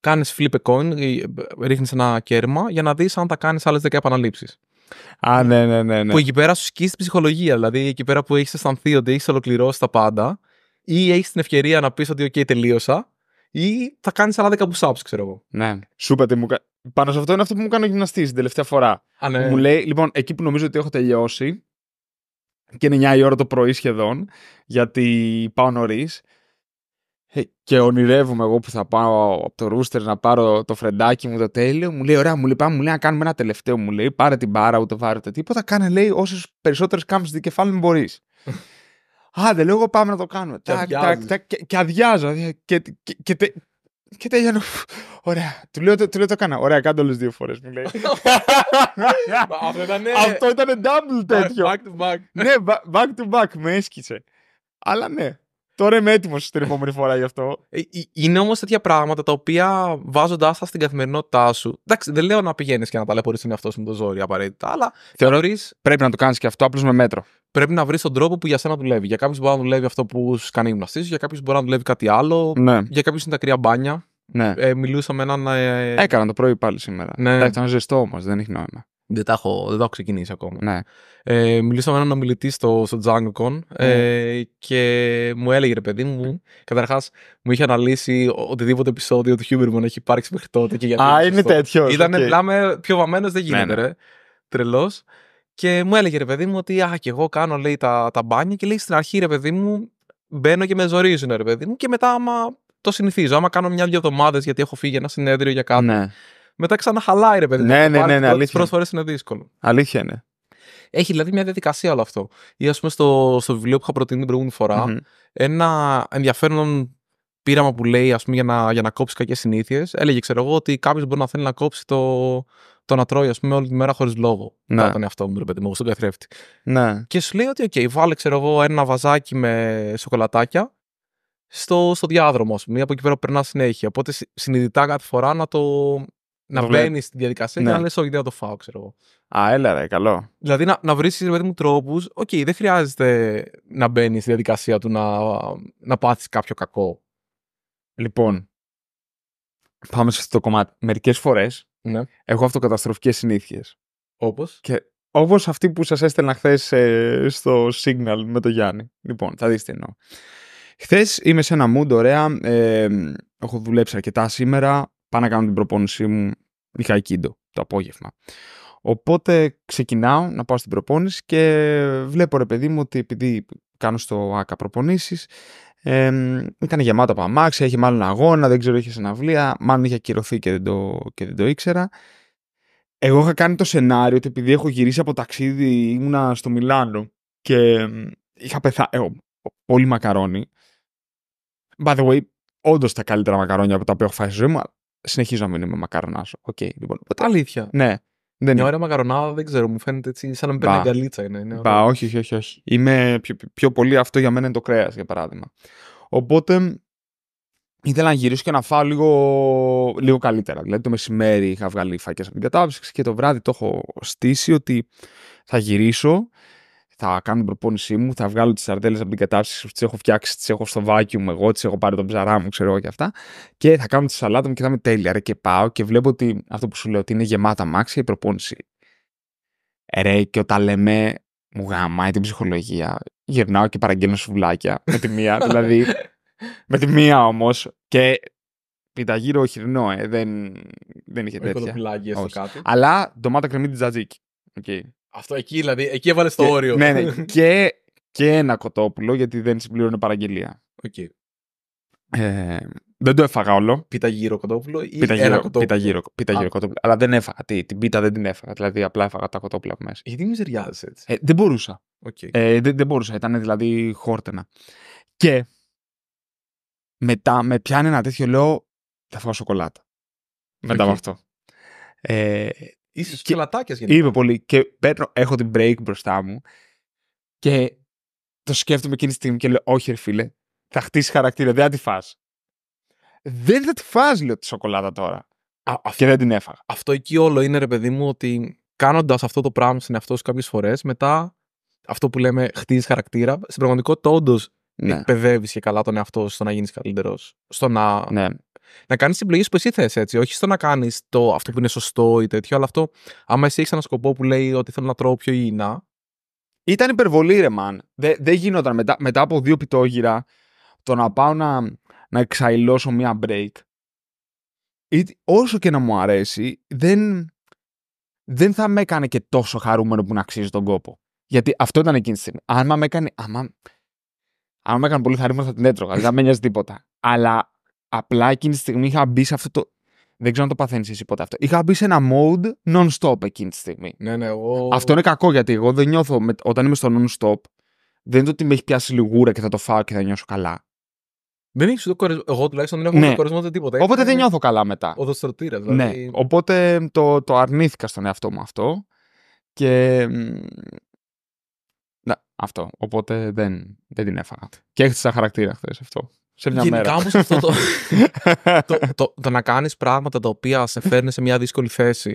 κάνεις flip a coin, ε, ρίχνεις ένα κέρμα για να δεις αν τα κάνεις άλλες 10 επαναλήψεις. Α, ναι, ναι, ναι, ναι. Που εκεί πέρα σου σκίσει την ψυχολογία. Δηλαδή εκεί πέρα που έχεις αισθανθεί ότι έχεις ολοκληρώσει τα πάντα, ή έχεις την ευκαιρία να πεις ότι, OK, τελείωσα, ή θα κάνεις άλλα 10 push ξέρω εγώ. Ναι. Σου είπατε, μου... πάνω σε αυτό είναι αυτό που μου κάνει ο γυμναστής την τελευταία φορά. Α, ναι. Μου λέει, λοιπόν, εκεί που νομίζω ότι έχω τελειώσει, και είναι 9 η ώρα το πρωί σχεδόν, γιατί πάω νωρίς. Ε, και ονειρεύομαι εγώ που θα πάω από το Ρούστερ να πάρω το φρεντάκι μου το τέλειο. Μου λέει: Ωραία, μου λέει: Πάμε, μου λέει να κάνουμε ένα τελευταίο. Μου λέει: Πάρε την μπάρα, ούτε βάρε το τίποτα. Κάνε, λέει, όσες περισσότερες κάμψεις δικεφάλαιο μπορεί. Άντε, λέω εγώ πάμε να το κάνουμε. Και, τάκ, τάκ, τάκ, και, και αδειάζω. Δηλαδή, και, και, τε, και τελειώνω. Ωραία. Του λέω, του λέω το έκανα. Ωραία, κάντε όλες δύο φορές, μου λέει. Αυτό ήταν double τέτοιο. Back to back. Ναι, back to back. Με έσκησε. Αλλά ναι. Τώρα είμαι έτοιμος την επόμενη φορά γι' αυτό. Ε, ε, είναι όμως τέτοια πράγματα τα οποία βάζοντάς τα στην καθημερινότητά σου. Εντάξει, δεν λέω να πηγαίνεις και να ταλαιπωρείς τον εαυτό σου με το ζόρι απαραίτητα, αλλά θεωρείς. Πρέπει να το κάνεις και αυτό απλώς με μέτρο. Πρέπει να βρεις τον τρόπο που για σένα δουλεύει. Για κάποιους μπορεί να δουλεύει αυτό που σου κάνει γυμναστή, για κάποιους μπορεί να δουλεύει κάτι άλλο. Ναι. Για κάποιους είναι τα κρύα μπάνια. Ναι. Ε, με έναν. Ε... Έκανα το πρωί πάλι σήμερα. Ναι. ήταν ζεστό όμως, δεν έχει νόημα. Δεν τα έχω, δεν ξεκινήσει ακόμα. Ναι. Ε, μιλήσαμε με έναν ομιλητή στο, στο DjangoCon ε, ναι. και μου έλεγε ρε παιδί μου, καταρχάς μου είχε αναλύσει οτιδήποτε επεισόδιο του Χιούμπερμαν έχει υπάρξει μέχρι τότε. Α, είναι, είναι τέτοιος. Ήταν okay. πλάμε πιο βαμμένος, δεν γίνεται, ναι, ναι. Τρελός. Και μου έλεγε ρε παιδί μου ότι Α, και εγώ κάνω λέει τα, τα μπάνια και λέει στην αρχή ρε παιδί μου μπαίνω και με ζορίζουν ρε παιδί μου και μετά άμα το συνηθίζω. Άμα κάνω μια-δυο εβδομάδες γιατί έχω φύγει ένα συνέδριο για κάτι μετά ξαναχαλάει, ρε παιδί Ναι, Ναι, ναι, ναι, ναι, Πρώτε φορέ είναι δύσκολο. Αλήθεια είναι. Έχει δηλαδή μια διαδικασία όλο αυτό. Ή ας πούμε στο, στο βιβλίο που είχα προτείνει την προηγούμενη φορά, mm-hmm. ένα ενδιαφέρον πείραμα που λέει ας πούμε, για, να, για να κόψεις κακές συνήθειες. Έλεγε, ξέρω εγώ, ότι κάποιος μπορεί να θέλει να κόψει το, το να τρώει ας πούμε, όλη τη μέρα χωρίς λόγο. Ναι. Τον εαυτό μου, ρε παιδί μου, στον καθρέφτη. Ναι. Και σου λέει ότι, OK, βάλε, ξέρω εγώ, ένα βαζάκι με σοκολατάκια στο, στο διάδρομο, ας πούμε, από εκεί πέρα που περνάς συνέχεια. Οπότε συνειδητά κάθε φορά να το, να μπαίνεις στην διαδικασία ναι. και να λες: Όχι, δεν θα το φάω, ξέρω εγώ. Α, έλα, ρε, καλό. Δηλαδή να, να βρεις μου τρόπους. Οκ, δεν χρειάζεται να μπαίνεις στη διαδικασία του να, να πάθεις κάποιο κακό. Λοιπόν, πάμε σε αυτό το κομμάτι. Μερικές φορές ναι. έχω αυτοκαταστροφικές συνήθειες. Όπως. Και όπως αυτή που σας έστελνα χθες ε, στο Signal με τον Γιάννη. Λοιπόν, θα δεις τι εννοώ. Χθες είμαι σε ένα mood, ωραία. Ε, έχω δουλέψει αρκετά σήμερα πάω να κάνω την προπόνησή μου, είχα εκείντο το απόγευμα. Οπότε ξεκινάω να πάω στην προπόνηση και βλέπω ρε παιδί μου ότι επειδή κάνω στο ΆΚΑ προπονήσεις ε, ήταν γεμάτο από αμάξια, είχε μάλλον αγώνα, δεν ξέρω είχε συναυλία, μάλλον είχε ακυρωθεί και δεν το, και δεν το ήξερα. Εγώ είχα κάνει το σενάριο ότι επειδή έχω γυρίσει από ταξίδι, ήμουνα στο Μιλάνο και είχα πεθάνει. Ε, πολύ μακαρόνι. By the way, όντως τα καλύτερα μακαρόνια από τα οποία έχω φάει στη ζωή μου, συνεχίζω να μείνω με μακαρονά Okay, λοιπόν. Αλήθεια. Ναι. Δεν Μια ώρα μακαρονάδα δεν ξέρω, μου φαίνεται έτσι σαν να με παίρνει γκαλίτσα. Είναι, είναι όχι, όχι, όχι, όχι. Είμαι πιο, πιο πολύ αυτό για μένα είναι το κρέας, για παράδειγμα. Οπότε ήθελα να γυρίσω και να φάω λίγο, λίγο καλύτερα. Δηλαδή το μεσημέρι είχα βγάλει φάκε από την κατάψυξη και το βράδυ το έχω στήσει ότι θα γυρίσω θα κάνω την προπόνησή μου, θα βγάλω τις σαρδέλε από την κατάψυξη που τις έχω φτιάξει, τις έχω στο μου εγώ, τις έχω πάρει τον ψαρά μου, ξέρω εγώ και αυτά. Και θα κάνω τη σαλάτα μου και θα είμαι τέλεια. Ρε, και πάω και βλέπω ότι αυτό που σου λέω ότι είναι γεμάτα μάξια η προπόνηση. Ρε, και όταν λέμε μου γαμάει την ψυχολογία, γυρνάω και παραγγέλνω σουβλάκια με τη μία. δηλαδή, με τη μία όμως. Και πιταγύρω χοιρινό, ε, δεν, δεν είχε τέτοια. Όχι. Αλλά ντομάτα κρεμμύδι τζατζίκι. Okay. Αυτό εκεί δηλαδή, εκεί έβαλες το όριο. Ναι, ναι. και, και ένα κοτόπουλο γιατί δεν συμπλήρωνε παραγγελία. Ε, δεν το έφαγα όλο. Πίτα γύρω κοτόπουλο ή ένα κοτόπουλο. Πίτα γύρω, πίτα κοτόπουλο. Αλλά δεν έφαγα. Τι, την πίτα δεν την έφαγα. Δηλαδή απλά έφαγα τα κοτόπουλα από μέσα. Γιατί μιζεριάζει έτσι. Ε, δεν μπορούσα. Ε, δεν, δεν μπορούσα. Ήταν δηλαδή χόρτενα. Και μετά με πιάνει ένα τέτοιο λέω θα φάω σοκολάτα. Μετά okay. αυτό. Ε, Είσαι στους πελατάκες γενικά. Είμαι πολύ. Και παίρνω, έχω την break μπροστά μου. Και το σκέφτομαι εκείνη τη στιγμή και λέω: Όχι, ρε φίλε, θα χτίσει χαρακτήρα, δεν θα τη φας. Δεν θα τη φας, λέω, τη σοκολάτα τώρα. Α, και δεν την έφαγα. Αυτό εκεί όλο είναι, ρε παιδί μου, ότι κάνοντας αυτό το πράγμα στην εαυτό σου κάποιες φορές, μετά αυτό που λέμε χτίζεις χαρακτήρα, στην πραγματικότητα όντως ναι. εκπαιδεύεις και καλά τον εαυτό σου στο να γίνεις καλύτερος. Στο να ναι να κάνεις την επιλογέ που εσύ θες, έτσι. Όχι στο να κάνεις το αυτό που είναι σωστό ή τέτοιο, αλλά αυτό, άμα εσύ έχεις ένα σκοπό που λέει ότι θέλω να τρώω πιο υγιεινά. Ήταν υπερβολή, ρε, μαν Δεν, δε γινόταν μετά, μετά από δύο πιτόγυρα το να πάω να, να εξαϊλώσω μία break. όσο και να μου αρέσει, δεν, δεν θα με έκανε και τόσο χαρούμενο που να αξίζει τον κόπο. Γιατί αυτό ήταν εκείνη τη στιγμή. Αν με έκανε. Άμα, άμα με έκανε πολύ χαρούμενο, θα την έτρωγα. Δεν με νοιάζει τίποτα. Αλλά Απλά εκείνη τη στιγμή είχα μπει σε αυτό το. Δεν ξέρω αν το παθαίνεις εσύ ποτέ αυτό. Είχα μπει σε ένα mode non-stop εκείνη τη στιγμή. Ναι, ναι, εγώ... Αυτό είναι κακό γιατί εγώ δεν νιώθω. Όταν είμαι στο non-stop, δεν είναι το ότι με έχει πιάσει λιγούρα και θα το φάω και θα νιώσω καλά. Δεν έχεις το κορεσμό. Εγώ τουλάχιστον δεν έχω ναι. το κορεσμό ούτε τίποτα. Οπότε δεν νιώθω καλά μετά. Οδοστρωτήρας, ναι. δηλαδή. Ναι. Οπότε το, το αρνήθηκα στον εαυτό μου αυτό. Και. Ναι, αυτό. Οπότε δεν, δεν την έφαγα. Και τα χαρακτήρα χθες αυτό σε μια Γενικά, αυτό το, το, το, να κάνεις πράγματα τα οποία σε φέρνει σε μια δύσκολη θέση.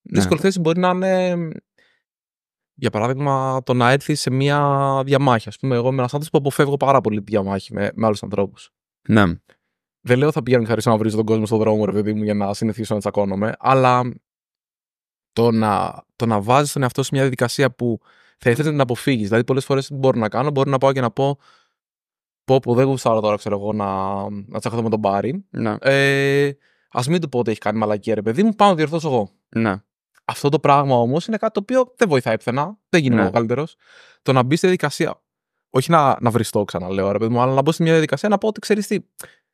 Ναι. Δύσκολη θέση μπορεί να είναι, για παράδειγμα, το να έρθει σε μια διαμάχη. ας πούμε, εγώ είμαι ένας άνθρωπος που αποφεύγω πάρα πολύ τη διαμάχη με, με άλλους ανθρώπους. Ναι. Δεν λέω θα πηγαίνω χαρίσω να βρίζω τον κόσμο στον δρόμο, ρε παιδί μου, για να συνηθίσω να τσακώνομαι, αλλά το να, το να βάζεις τον εαυτό σε μια διαδικασία που θα ήθελες να την αποφύγεις. Δηλαδή, πολλές φορές τι μπορώ να κάνω, μπορώ να πάω και να πω πω δεν γουστάρω τώρα ξέρω εγώ να, να τσακωθώ με τον Μπάρι. Ναι. Ε, Ας μην του πω ότι έχει κάνει μαλακία ρε παιδί μου, πάω να διορθώσω εγώ. Ναι. Αυτό το πράγμα όμως είναι κάτι το οποίο δεν βοηθάει πουθενά. Δεν γίνεται ναι. καλύτερος. Το να μπει στη διαδικασία. Όχι να, να βριστώ ξαναλέω ρε παιδί μου, αλλά να μπω σε μια διαδικασία να πω ότι ξέρεις τι.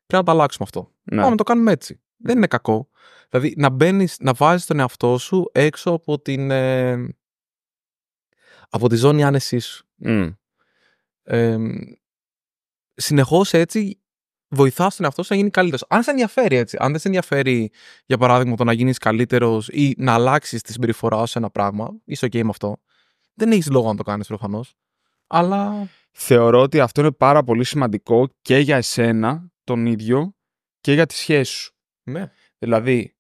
Πρέπει να το αλλάξουμε αυτό. Ναι. Πάμε να το κάνουμε έτσι. Δεν είναι κακό. Δηλαδή να μπαίνεις, να βάζεις τον εαυτό σου έξω από την. Ε, από τη ζώνη άνεσής σου. Mm συνεχώς έτσι βοηθάς τον εαυτό να γίνει καλύτερος. Αν σε ενδιαφέρει έτσι. Αν δεν σε ενδιαφέρει, για παράδειγμα, το να γίνεις καλύτερος ή να αλλάξεις τη συμπεριφορά σου σε ένα πράγμα, είσαι OK με αυτό. Δεν έχεις λόγο να το κάνεις προφανώς. Αλλά. Θεωρώ ότι αυτό είναι πάρα πολύ σημαντικό και για εσένα τον ίδιο και για τη σχέση σου. Ναι. Δηλαδή,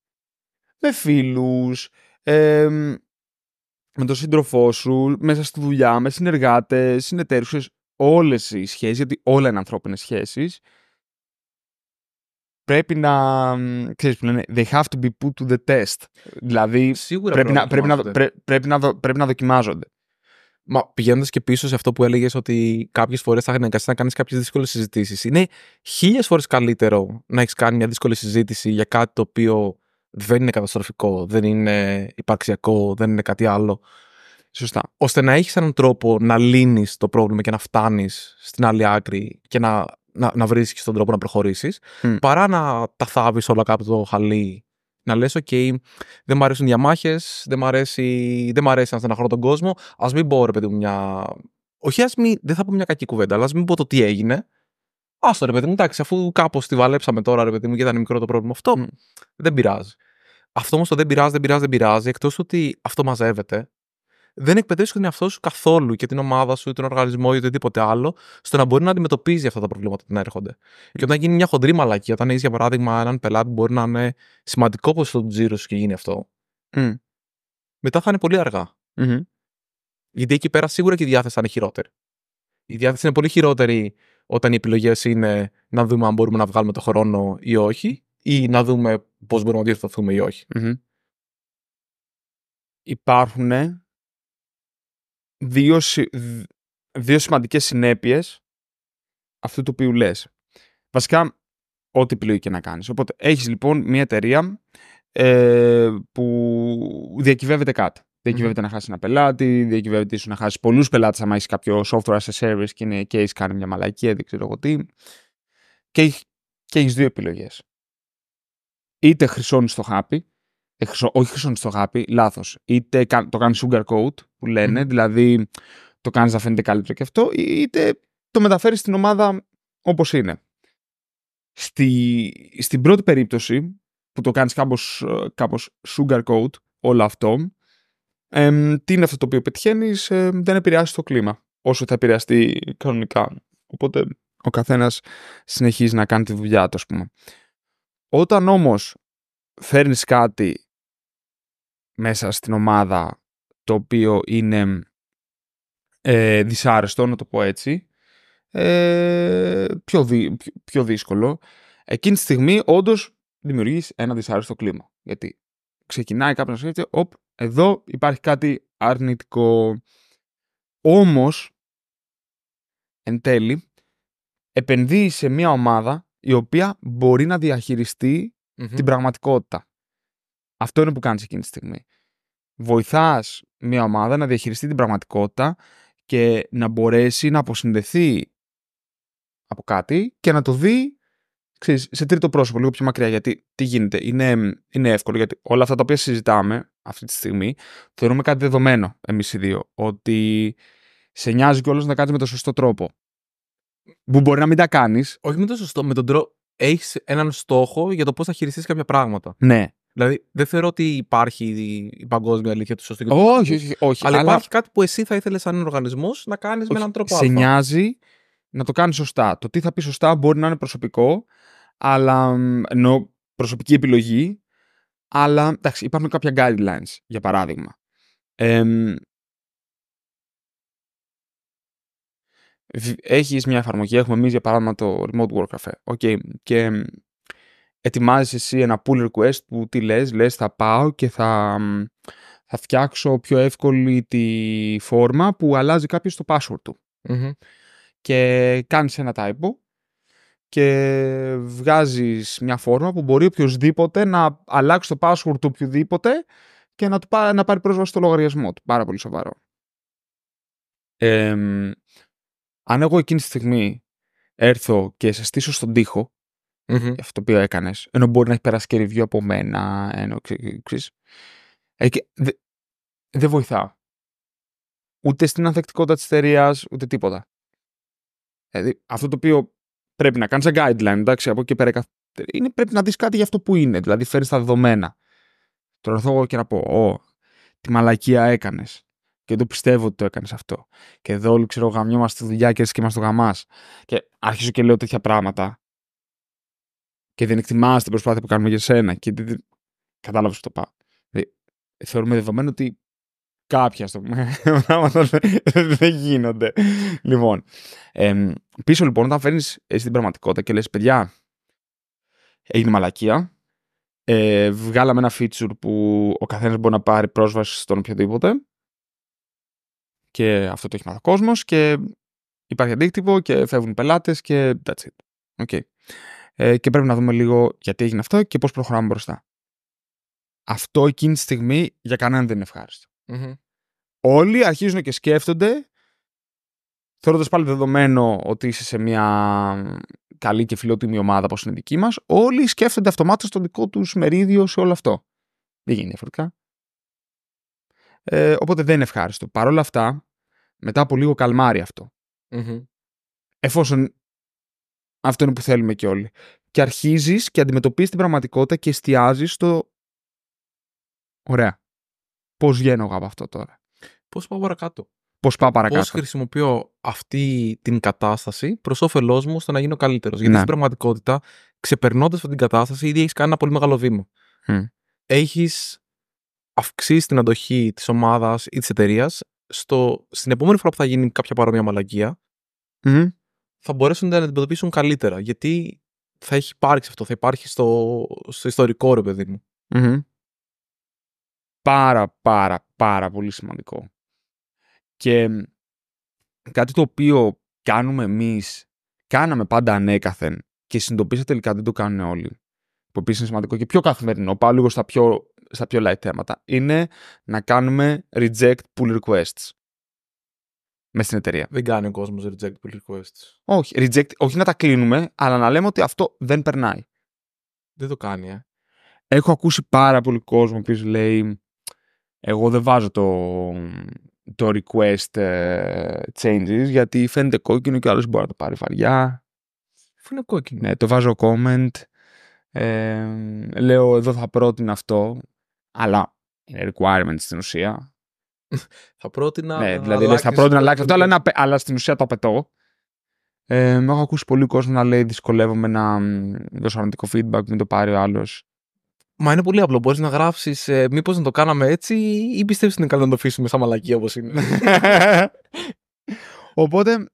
με φίλου, ε, με τον σύντροφό σου, μέσα στη δουλειά, με συνεργάτες, συνεταίρους όλες οι σχέσεις, γιατί όλα είναι ανθρώπινες σχέσεις, πρέπει να. ξέρεις που λένε, they have to be put to the test. Δηλαδή, πρέπει, να, πρέπει, να, πρέπει, να, δοκιμάζονται. Μα πηγαίνοντας και πίσω σε αυτό που έλεγες ότι κάποιες φορές θα αναγκαστείς να κάνεις κάποιες δύσκολες συζητήσεις. Είναι χίλιες φορές καλύτερο να έχεις κάνει μια δύσκολη συζήτηση για κάτι το οποίο δεν είναι καταστροφικό, δεν είναι υπαρξιακό, δεν είναι κάτι άλλο. Σωστά. Ώστε να έχεις έναν τρόπο να λύνεις το πρόβλημα και να φτάνεις στην άλλη άκρη και να, να, να τον τρόπο να προχωρήσεις, παρά να τα θάβεις όλα κάτω το χαλί. Να λες, OK, δεν μου αρέσουν διαμάχες, δεν μου αρέσει, δεν μ αρέσει να στεναχωρώ τον κόσμο. Ας μην πω, ρε παιδί μου, μια. Όχι, ας μην, δεν θα πω μια κακή κουβέντα, αλλά ας μην πω το τι έγινε. Ας το ρε παιδί μου, εντάξει, αφού κάπως τη βαλέψαμε τώρα, ρε παιδί μου, και ήταν μικρό το πρόβλημα αυτό, δεν πειράζει. Αυτό όμως το δεν πειράζει, δεν πειράζει, δεν πειράζει, εκτός ότι αυτό μαζεύεται δεν εκπαιδεύσει τον εαυτό σου καθόλου και την ομάδα σου ή τον οργανισμό ή οτιδήποτε άλλο, στο να μπορεί να αντιμετωπίζει αυτά τα προβλήματα που έρχονται. Και όταν γίνει μια χοντρή μαλακή, όταν έχει για παράδειγμα έναν πελάτη που μπορεί να είναι σημαντικό ποσοστό του τζίρου σου και γίνει αυτό, mm. μετά θα είναι πολύ αργά. Mm-hmm. Γιατί εκεί πέρα σίγουρα και η διάθεση θα είναι χειρότερη. Η διάθεση είναι πολύ χειρότερη όταν οι επιλογές είναι να δούμε αν μπορούμε να βγάλουμε το χρόνο ή όχι, ή να δούμε πώς μπορούμε να διορθωθούμε ή όχι. Mm-hmm. Υπάρχουν δύο, δύο σημαντικές συνέπειες αυτού του οποίου λες. Βασικά, ό,τι επιλογή και να κάνεις. Οπότε, έχεις λοιπόν μια εταιρεία ε, που διακυβεύεται κάτι. Διακυβεύεται mm-hmm. να χάσεις ένα πελάτη, διακυβεύεται να χάσεις πολλούς πελάτες. Αν έχεις κάποιο software as a service και είναι κάνει μια μαλακία, δεν ξέρω τι. Και, και έχεις δύο επιλογές. Είτε χρυσώνεις το χάπι, ε, όχι χρυσώνεις το γάπι, λάθος. Είτε το κάνεις sugar coat που λένε, δηλαδή το κάνεις να φαίνεται καλύτερο και αυτό, είτε το μεταφέρεις στην ομάδα όπως είναι. Στη, στην πρώτη περίπτωση που το κάνεις κάπως, κάπως sugar coat όλο αυτό, τι είναι αυτό το οποίο πετυχαίνεις, δεν επηρεάζει το κλίμα όσο θα επηρεαστεί κανονικά. Οπότε ο καθένας συνεχίζει να κάνει τη δουλειά του, ας πούμε. Όταν όμως φέρνεις κάτι μέσα στην ομάδα το οποίο είναι ε, δυσάρεστο, να το πω έτσι, ε, πιο, πιο δύσκολο. Εκείνη τη στιγμή όντως δημιουργείς ένα δυσάρεστο κλίμα. Γιατί ξεκινάει κάποιο να σκέφτεται, οπ, εδώ υπάρχει κάτι αρνητικό. όμως εν τέλει, επενδύει σε μια ομάδα η οποία μπορεί να διαχειριστει την πραγματικότητα. Αυτό είναι που κάνεις εκείνη τη στιγμή. Βοηθάς μια ομάδα να διαχειριστεί την πραγματικότητα και να μπορέσει να αποσυνδεθεί από κάτι και να το δει σε τρίτο πρόσωπο, λίγο πιο μακριά. Γιατί τι γίνεται, είναι, είναι εύκολο. Γιατί όλα αυτά τα οποία συζητάμε αυτή τη στιγμή θεωρούμε κάτι δεδομένο εμείς οι δύο. Ότι σε νοιάζει κιόλας να κάνεις με τον σωστό τρόπο. Που μπορεί να μην τα κάνεις. Όχι με τον σωστό, με τον τρόπο. Έχεις έναν στόχο για το πώς θα χειριστείς κάποια πράγματα. Ναι. Δηλαδή, δεν θεωρώ ότι υπάρχει η παγκόσμια αλήθεια του σωστού. Όχι, όχι, όχι. Αλλά, υπάρχει κάτι που εσύ θα ήθελες σαν οργανισμός να κάνεις με έναν τρόπο άλλο. Σε νοιάζει να το κάνεις σωστά. Το τι θα πεις σωστά μπορεί να είναι προσωπικό, αλλά ενώ προσωπική επιλογή. Αλλά εντάξει, υπάρχουν κάποια guidelines, για παράδειγμα. Ε, έχεις μια εφαρμογή, έχουμε εμείς για παράδειγμα το Remote Work Cafe. Okay. Και ετοιμάζεις εσύ ένα pull request που τι λες, λες θα πάω και θα, θα φτιάξω πιο εύκολη τη φόρμα που αλλάζει κάποιος το password του. Και κάνεις ένα type και βγάζεις μια φόρμα που μπορεί οποιοδήποτε να αλλάξει το password του οποιοδήποτε και να, του πά, να πάρει πρόσβαση στο λογαριασμό του. Πάρα πολύ σοβαρό. Ε, αν εγώ εκείνη τη στιγμή έρθω και σε στήσω στον τοίχο mm αυτό το οποίο έκανες. Ενώ μπορεί να έχει περάσει και review από μένα. Ενώ, ξέρεις. Ε, δεν δε βοηθάω. Ούτε στην ανθεκτικότητα της εταιρείας, ούτε τίποτα. Δηλαδή, αυτό το οποίο πρέπει να κάνεις σε guideline, εντάξει, από εκεί πέρα είναι, πρέπει να δεις κάτι για αυτό που είναι. Δηλαδή, φέρεις τα δεδομένα. Τώρα θα εγώ και να πω, Ω, τι μαλακία έκανες. Και το πιστεύω ότι το έκανες αυτό. Και εδώ όλοι ξέρω γαμιόμαστε τη δουλειά και εσύ και μα το γαμάς. Και αρχίζω και λέω τέτοια πράγματα και δεν εκτιμάς την προσπάθεια που κάνουμε για σένα. Και δεν... Κατάλαβε το πάω. Δηλαδή, θεωρούμε δεδομένο ότι κάποια στο πράγματα δεν γίνονται. Λοιπόν, πίσω λοιπόν, όταν φέρνεις ε, την πραγματικότητα και λες, παιδιά, έγινε μαλακία. Ε, βγάλαμε ένα feature που ο καθένας μπορεί να πάρει πρόσβαση στον οποιοδήποτε. Και αυτό το έχει μάθει ο κόσμος. Και υπάρχει αντίκτυπο και φεύγουν πελάτες και that's it. Okay ε, και πρέπει να δούμε λίγο γιατί έγινε αυτό και πώς προχωράμε μπροστά. Αυτό εκείνη τη στιγμή για κανέναν δεν είναι Όλοι αρχίζουν και σκέφτονται, θεωρώντας πάλι δεδομένο ότι είσαι σε μια καλή και φιλότιμη ομάδα όπως είναι δική μας. όλοι σκέφτονται αυτομάτως το δικό τους μερίδιο σε όλο αυτό. Δεν γίνει διαφορετικά. Ε, οπότε δεν είναι ευχάριστο. Παρ' όλα αυτά, μετά από λίγο καλμάρει Εφόσον αυτό είναι που θέλουμε και όλοι. Και αρχίζεις και αντιμετωπίζεις την πραγματικότητα και εστιάζεις στο. Ωραία. Πώς βγαίνω εγώ από αυτό τώρα. Πώς πάω παρακάτω. Πώς πάω παρακάτω. Πώς χρησιμοποιώ αυτή την κατάσταση προς όφελός μου στο να γίνω καλύτερος. Γιατί ναι. στην πραγματικότητα, ξεπερνώντας αυτή την κατάσταση, ήδη έχεις κάνει ένα πολύ μεγάλο βήμα. Έχεις αυξήσει την αντοχή της ομάδας ή της εταιρείας στην επόμενη φορά που θα γίνει κάποια παρόμοια μαλακία θα μπορέσουν να την αντιμετωπίσουν καλύτερα. Γιατί θα έχει υπάρξει αυτό, θα υπάρχει στο, στο ιστορικό ρε παιδί μου. Πάρα πάρα πάρα πολύ σημαντικό. Και κάτι το οποίο κάνουμε εμείς, κάναμε πάντα ανέκαθεν και συνειδητοποίησα τελικά δεν το κάνουν όλοι. Που επίσης είναι σημαντικό και πιο καθημερινό, πάω λίγο στα πιο, στα πιο light θέματα, είναι να κάνουμε reject pull requests μες στην εταιρεία. Δεν κάνει ο κόσμος reject pull requests. Όχι, reject, όχι να τα κλείνουμε, αλλά να λέμε ότι αυτό δεν περνάει. Δεν το κάνει, ε. Έχω ακούσει πάρα πολύ κόσμο που λέει εγώ δεν βάζω το, το request ε, changes γιατί φαίνεται κόκκινο και άλλος μπορεί να το πάρει βαριά. Φαίνεται κόκκινο. Ναι, το βάζω comment. Ε, λέω εδώ θα πρότεινα αυτό, αλλά είναι requirement στην ουσία θα πρότεινα. Ναι, δηλαδή θα πρότεινα να αλλάξει αυτό, αλλά, αλλά στην ουσία το απαιτώ. Ε, έχω ακούσει πολύ κόσμο να λέει δυσκολεύομαι να δώσω αρνητικό feedback, μην το πάρει ο άλλος. Μα είναι πολύ απλό. Μπορείς να γράψεις, ε, μήπως να το κάναμε έτσι, ή πιστεύεις ότι είναι καλό να το αφήσουμε σαν μαλακή όπως είναι. Οπότε,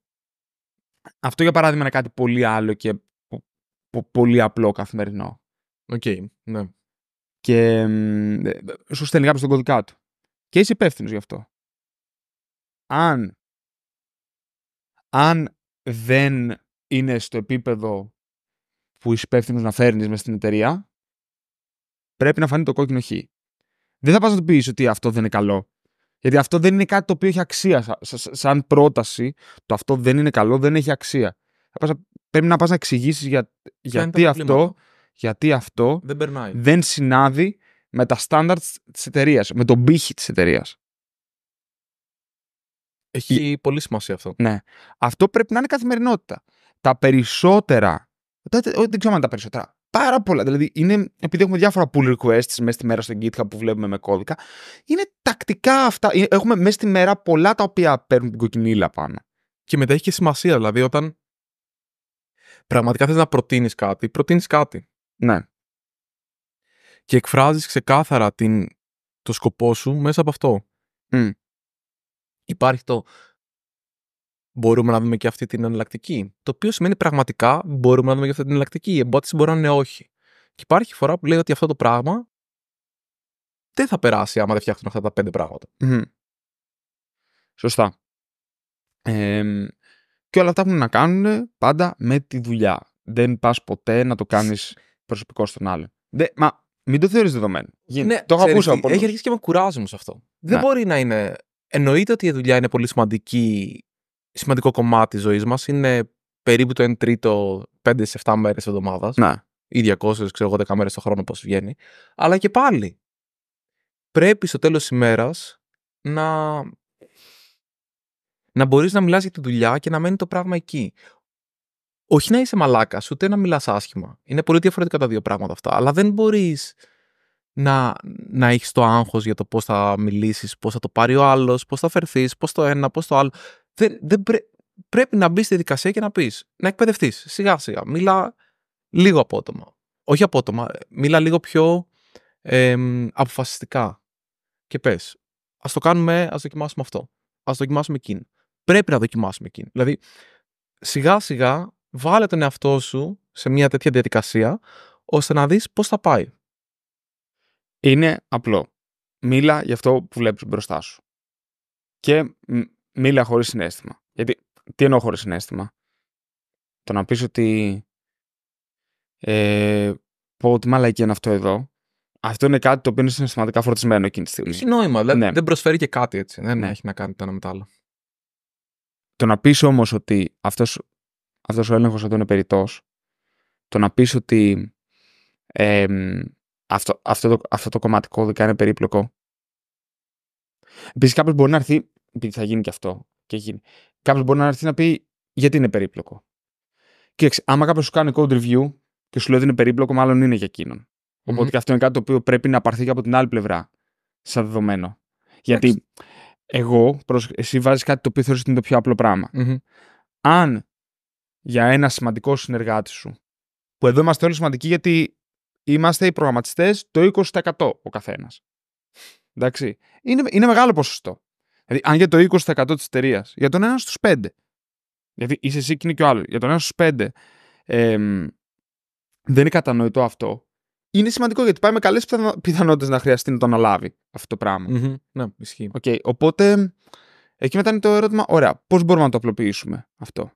αυτό για παράδειγμα είναι κάτι πολύ άλλο και πολύ απλό καθημερινό. Οκ, okay, ναι. Και ε, ε, σου κάποιος τον κωδικά του και είσαι υπεύθυνος γι' αυτό. Αν, αν δεν είναι στο επίπεδο που είσαι υπεύθυνος να φέρνεις μέσα στην εταιρεία, πρέπει να φανεί το κόκκινο χ. Δεν θα πας να του πεις ότι αυτό δεν είναι καλό. Γιατί αυτό δεν είναι κάτι το οποίο έχει αξία. Σαν πρόταση, το αυτό δεν είναι καλό δεν έχει αξία. Πρέπει να πας να εξηγήσεις για, γιατί, αυτό, γιατί αυτό δεν, δεν συνάδει με τα standards της εταιρείας, με τον πύχη της εταιρείας. Έχει Η... πολύ σημασία αυτό. Ναι. Αυτό πρέπει να είναι καθημερινότητα. Τα περισσότερα, δεν ξέρω αν τα περισσότερα, πάρα πολλά, δηλαδή είναι, επειδή έχουμε διάφορα pull requests μέσα στη μέρα στο GitHub που βλέπουμε με κώδικα, είναι τακτικά αυτά, ε, έχουμε μέσα στη μέρα πολλά τα οποία παίρνουν την κοκκινίλα πάνω. Και μετά έχει και σημασία, δηλαδή όταν πραγματικά θες να προτείνεις κάτι, προτείνεις κάτι. Ναι και εκφράζεις ξεκάθαρα την, το σκοπό σου μέσα από αυτό. Υπάρχει το μπορούμε να δούμε και αυτή την εναλλακτική. Το οποίο σημαίνει πραγματικά μπορούμε να δούμε και αυτή την εναλλακτική. Η εμπότηση μπορεί να είναι όχι. Και υπάρχει φορά που λέει ότι αυτό το πράγμα δεν θα περάσει άμα δεν φτιάχνουν αυτά τα πέντε πράγματα. Mm. Σωστά. και όλα αυτά έχουν να κάνουν πάντα με τη δουλειά. Δεν πας ποτέ να το κάνεις προσωπικό στον άλλον. μα μην το θεωρείς δεδομένο. Ναι, το έχω ακούσει από Έχει αρχίσει και με κουράζουν σε αυτό. Δεν ναι. μπορεί να είναι. Εννοείται ότι η δουλειά είναι πολύ σημαντική, σημαντικό κομμάτι της ζωής μας. Είναι περίπου το 1 τρίτο 5 σε 7 μέρε εβδομάδας. Ναι. Ή 200, ξέρω εγώ, 10 μέρες το χρόνο πώς βγαίνει. Αλλά και πάλι. Πρέπει στο τέλος ημέρας να. Να μπορείς να μιλάς για τη δουλειά και να μένει το πράγμα εκεί όχι να είσαι μαλάκας, ούτε να μιλάς άσχημα. Είναι πολύ διαφορετικά τα δύο πράγματα αυτά. Αλλά δεν μπορείς να, να έχεις το άγχος για το πώς θα μιλήσεις, πώς θα το πάρει ο άλλος, πώς θα φερθείς, πώς το ένα, πώς το άλλο. Δεν, δεν πρέπει να μπεις στη δικασία και να πεις, να εκπαιδευτείς σιγά σιγά. Μίλα λίγο απότομα. Όχι απότομα, ε, μίλα λίγο πιο ε, αποφασιστικά. Και πες, ας το κάνουμε, ας δοκιμάσουμε αυτό. Ας δοκιμάσουμε εκείνο. Πρέπει να δοκιμάσουμε εκείνο. Δηλαδή, σιγά σιγά βάλε τον εαυτό σου σε μια τέτοια διαδικασία, ώστε να δεις πώς θα πάει. Είναι απλό. Μίλα για αυτό που βλέπεις μπροστά σου. Και μίλα χωρίς συνέστημα. Γιατί, τι εννοώ χωρίς συνέστημα. Το να πεις ότι ε, πω ότι μαλακή είναι αυτό εδώ, αυτό είναι κάτι το οποίο είναι συναισθηματικά φορτισμένο εκείνη τη στιγμή. Έχει ναι. δεν προσφέρει και κάτι έτσι. Δεν ναι. έχει να κάνει το ένα με το άλλο. Το να πεις όμως ότι αυτός αυτός ο έλεγχος αυτό είναι περιττός, το να πεις ότι ε, αυτό, αυτό, το, αυτό το κομμάτι κώδικα είναι περίπλοκο. Επίσης, κάποιος μπορεί να έρθει. Επειδή θα γίνει και αυτό. Και γίνει. Κάποιος μπορεί να έρθει να πει γιατί είναι περίπλοκο. Κοίταξε, άμα κάποιος σου κάνει code review και σου λέει ότι είναι περίπλοκο, μάλλον είναι για εκείνον. Οπότε και αυτό είναι κάτι το οποίο πρέπει να πάρθει και από την άλλη πλευρά, σαν δεδομένο. Γιατί εγώ, προς, εσύ βάζεις κάτι το οποίο θεωρείς ότι είναι το πιο απλό Αν για ένα σημαντικό συνεργάτη σου. Που εδώ είμαστε όλοι σημαντικοί γιατί είμαστε οι προγραμματιστές το 20% ο καθένας. Εντάξει. Είναι, είναι μεγάλο ποσοστό. Δηλαδή, αν για το 20% της εταιρείας, για τον ένας στους 5. Γιατί είσαι εσύ και είναι και ο άλλος. Για τον ένας στους 5 δεν είναι κατανοητό αυτό. Είναι σημαντικό γιατί πάει με καλές πιθανότητες να χρειαστεί να το αναλάβει αυτό το πραγμα Ναι, ισχύει. Okay. Οπότε, εκεί μετά είναι το ερώτημα, ωραία, πώς μπορούμε να το απλοποιήσουμε αυτό.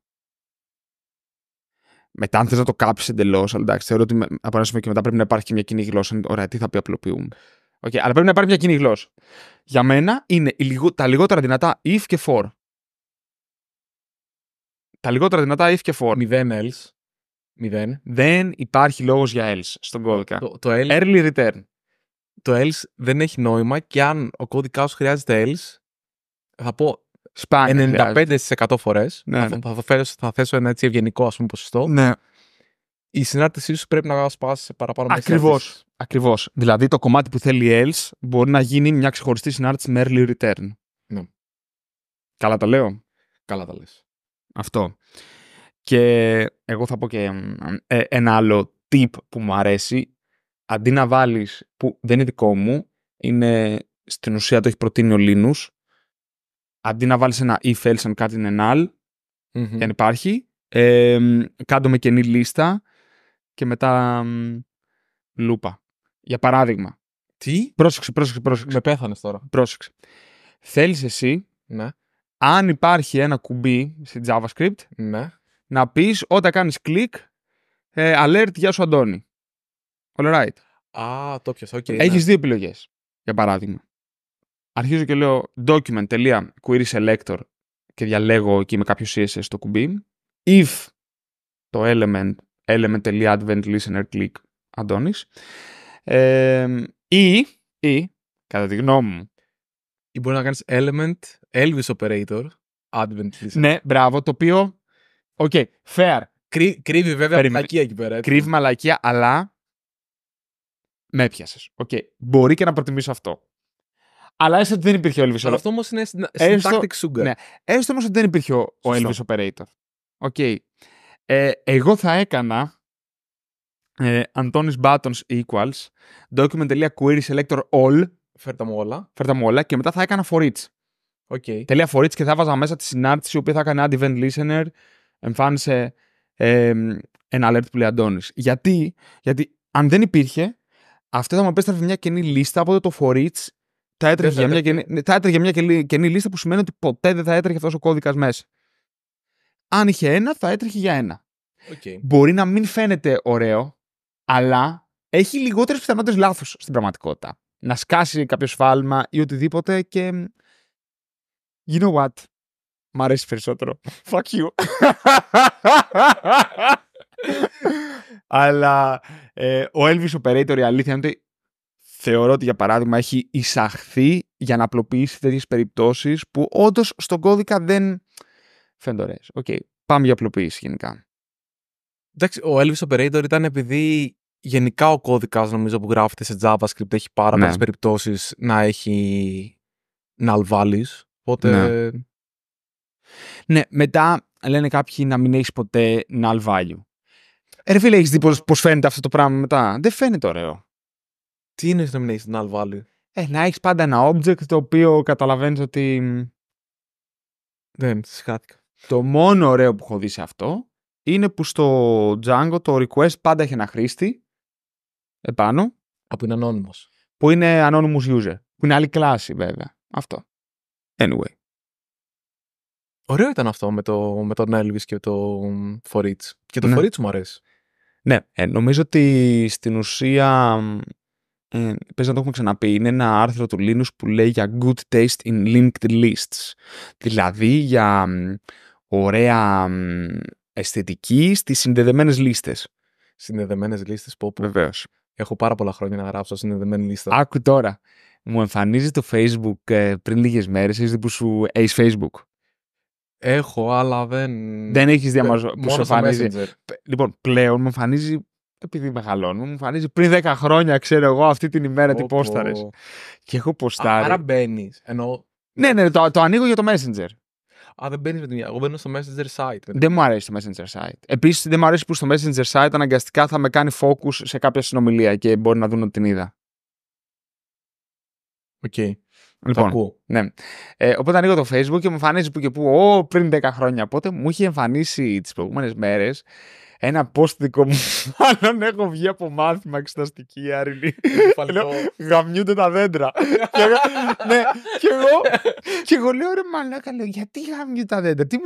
Μετά, αν θες να το κάψεις εντελώς, αλλά εντάξει, θεωρώ ότι από ένα σημείο και μετά πρέπει να υπάρχει και μια κοινή γλώσσα. Ωραία, τι θα πει απλοποιούμε. Okay, αλλά πρέπει να υπάρχει μια κοινή γλώσσα. Για μένα είναι τα λιγότερα δυνατά if και for. Τα λιγότερα δυνατά if και for. Μηδέν else. Μηδέν. Δεν υπάρχει λόγος για else στον κώδικα. Το, Early return. Το else δεν έχει νόημα και αν ο κώδικάς χρειάζεται else, θα πω 95% φορές. Ναι, θα, ναι. θα, θέσω, θα θέσω ένα έτσι ευγενικό ας πούμε, ποσοστό. Ναι. Η συνάρτησή σου πρέπει να σπάσει σε παραπάνω μέσα. Ακριβώς. Ακριβώς. Δηλαδή το κομμάτι που θέλει η ELS μπορεί να γίνει μια ξεχωριστή συνάρτηση με early return. Ναι. Καλά τα λέω. Καλά τα λες. Αυτό. Και εγώ θα πω και ε, ένα άλλο tip που μου αρέσει. Αντί να βάλεις που δεν είναι δικό μου, είναι στην ουσία το έχει προτείνει ο Λίνους αντί να βάλεις ένα if else αν κάτι είναι null, mm-hmm. υπάρχει. Ε, κάντο με κενή λίστα και μετά λούπα. Για παράδειγμα. Τι? Πρόσεξε, πρόσεξε, πρόσεξε. Με πέθανες τώρα. Πρόσεξε. Θέλεις εσύ, ναι. αν υπάρχει ένα κουμπί σε JavaScript, ναι. να πεις όταν κάνεις κλικ, ε, alert, γεια σου Αντώνη. All right. Α, το πιασα, ναι. okay, Έχεις ναι. δύο επιλογές, για παράδειγμα αρχίζω και λέω document.querySelector selector και διαλέγω εκεί με κάποιο CSS το κουμπί. If το element, element.advent listener click Αντώνης. Ε, ή, κατά τη γνώμη μου. Ή μπορεί να κάνεις element, Elvis operator, advent listener. Ναι, μπράβο, το οποίο, οκ, okay, fair. κρύβει βέβαια μαλακία εκεί πέρα. Έτσι. Κρύβει μαλακία, αλλά με έπιασες. Οκ, okay. μπορεί και να προτιμήσω αυτό. Αλλά έστω ότι δεν υπήρχε ο Elvis Operator. Αυτό όμως είναι συντάκτικ sugar. Ναι. Έστω όμως ότι δεν υπήρχε ο Elvis Operator. Οκ. Okay. Ε, εγώ θα έκανα ε, Antonis Buttons equals document.query selector all Φέρτα μου όλα. Φέρτα μου όλα και μετά θα έκανα for each. Okay. Τελεία for each και θα βάζα μέσα τη συνάρτηση η οποία θα έκανε ad event listener εμφάνισε ε, ένα alert που λέει Antonis. Γιατί, γιατί αν δεν υπήρχε αυτό θα μου επέστρεφε μια καινή λίστα από το for each θα ναι, έτρεχε, για, μια καινή, θα λίστα που σημαίνει ότι ποτέ δεν θα έτρεχε αυτός ο κώδικας μέσα. Αν είχε ένα, θα έτρεχε για ένα. Μπορεί να μην φαίνεται ωραίο, αλλά έχει λιγότερες πιθανότητες λάθο στην πραγματικότητα. Να σκάσει κάποιο σφάλμα ή οτιδήποτε και. You know what? Μ' αρέσει περισσότερο. Fuck you. αλλά ε, ο Elvis Operator η αλήθεια είναι ότι θεωρώ ότι για παράδειγμα έχει εισαχθεί για να απλοποιήσει τέτοιες περιπτώσεις που όντως στον κώδικα δεν φαίνονται ωραίες. Οκ, okay. πάμε για απλοποίηση γενικά. Εντάξει, ο Elvis Operator ήταν επειδή γενικά ο κώδικας νομίζω που γράφεται σε JavaScript έχει πάρα ναι. πολλές περιπτώσεις να έχει να αλβάλεις. Οπότε. Ναι. ναι. μετά λένε κάποιοι να μην έχεις ποτέ null value. Ερφίλε, δει πώς φαίνεται αυτό το πράγμα μετά. Δεν φαίνεται ωραίο. Τι είναι nomination null value. Ε, να έχεις πάντα ένα object το οποίο καταλαβαίνεις ότι. Δεν, συχάθηκα. Το μόνο ωραίο που έχω δει σε αυτό είναι που στο Django το request πάντα έχει ένα χρήστη επάνω. Από είναι ανώνυμος. Που είναι anonymous user. Που είναι άλλη κλάση βέβαια. Αυτό. Anyway. Ωραίο ήταν αυτό με, το, με τον Elvis και το For Και το ναι. μου αρέσει. Ναι, ε, νομίζω ότι στην ουσία ε, πες να το έχουμε ξαναπεί, είναι ένα άρθρο του Λίνους που λέει για good taste in linked lists. Δηλαδή για ωραία αισθητική στις συνδεδεμένες λίστες. Συνδεδεμένες λίστες, πω πω. Βεβαίως. Έχω πάρα πολλά χρόνια να γράψω συνδεδεμένη λίστα. Άκου τώρα. Μου εμφανίζει το Facebook ε, πριν λίγες μέρες, δει που σου έχεις Facebook. Έχω, αλλά δεν. Δεν έχεις διαμαζό. Μου εμφανίζει. Λοιπόν, πλέον μου εμφανίζει επειδή μεγαλώνουμε, μου φανίζει πριν 10 χρόνια, ξέρω εγώ, αυτή την ημέρα τι πόσταρες. Και έχω ποστάρει. Άρα μπαίνεις. Ναι, ναι, το, το ανοίγω για το Messenger. Α, δεν μπαίνεις με την ίδια. Εγώ μπαίνω στο Messenger site. Δεν μου αρέσει το Messenger site. Επίσης, δεν μου αρέσει που στο Messenger site αναγκαστικά θα με κάνει focus σε κάποια συνομιλία και μπορεί να δουν ότι την είδα. Οκ. Okay. Λοιπόν, ακούω. ναι. Ε, οπότε ανοίγω το Facebook και μου εμφανίζει που και που, ο, πριν 10 χρόνια. Πότε μου είχε εμφανίσει τις προηγούμενες μέρες ένα post δικό μου. Μάλλον έχω βγει από μάθημα εξεταστική άρινη. Λέω, γαμιούνται τα δέντρα. και, εγώ, ναι, και, εγώ, λέω ρε μαλάκα, λέω, γιατί γαμιούνται τα δέντρα. Τι,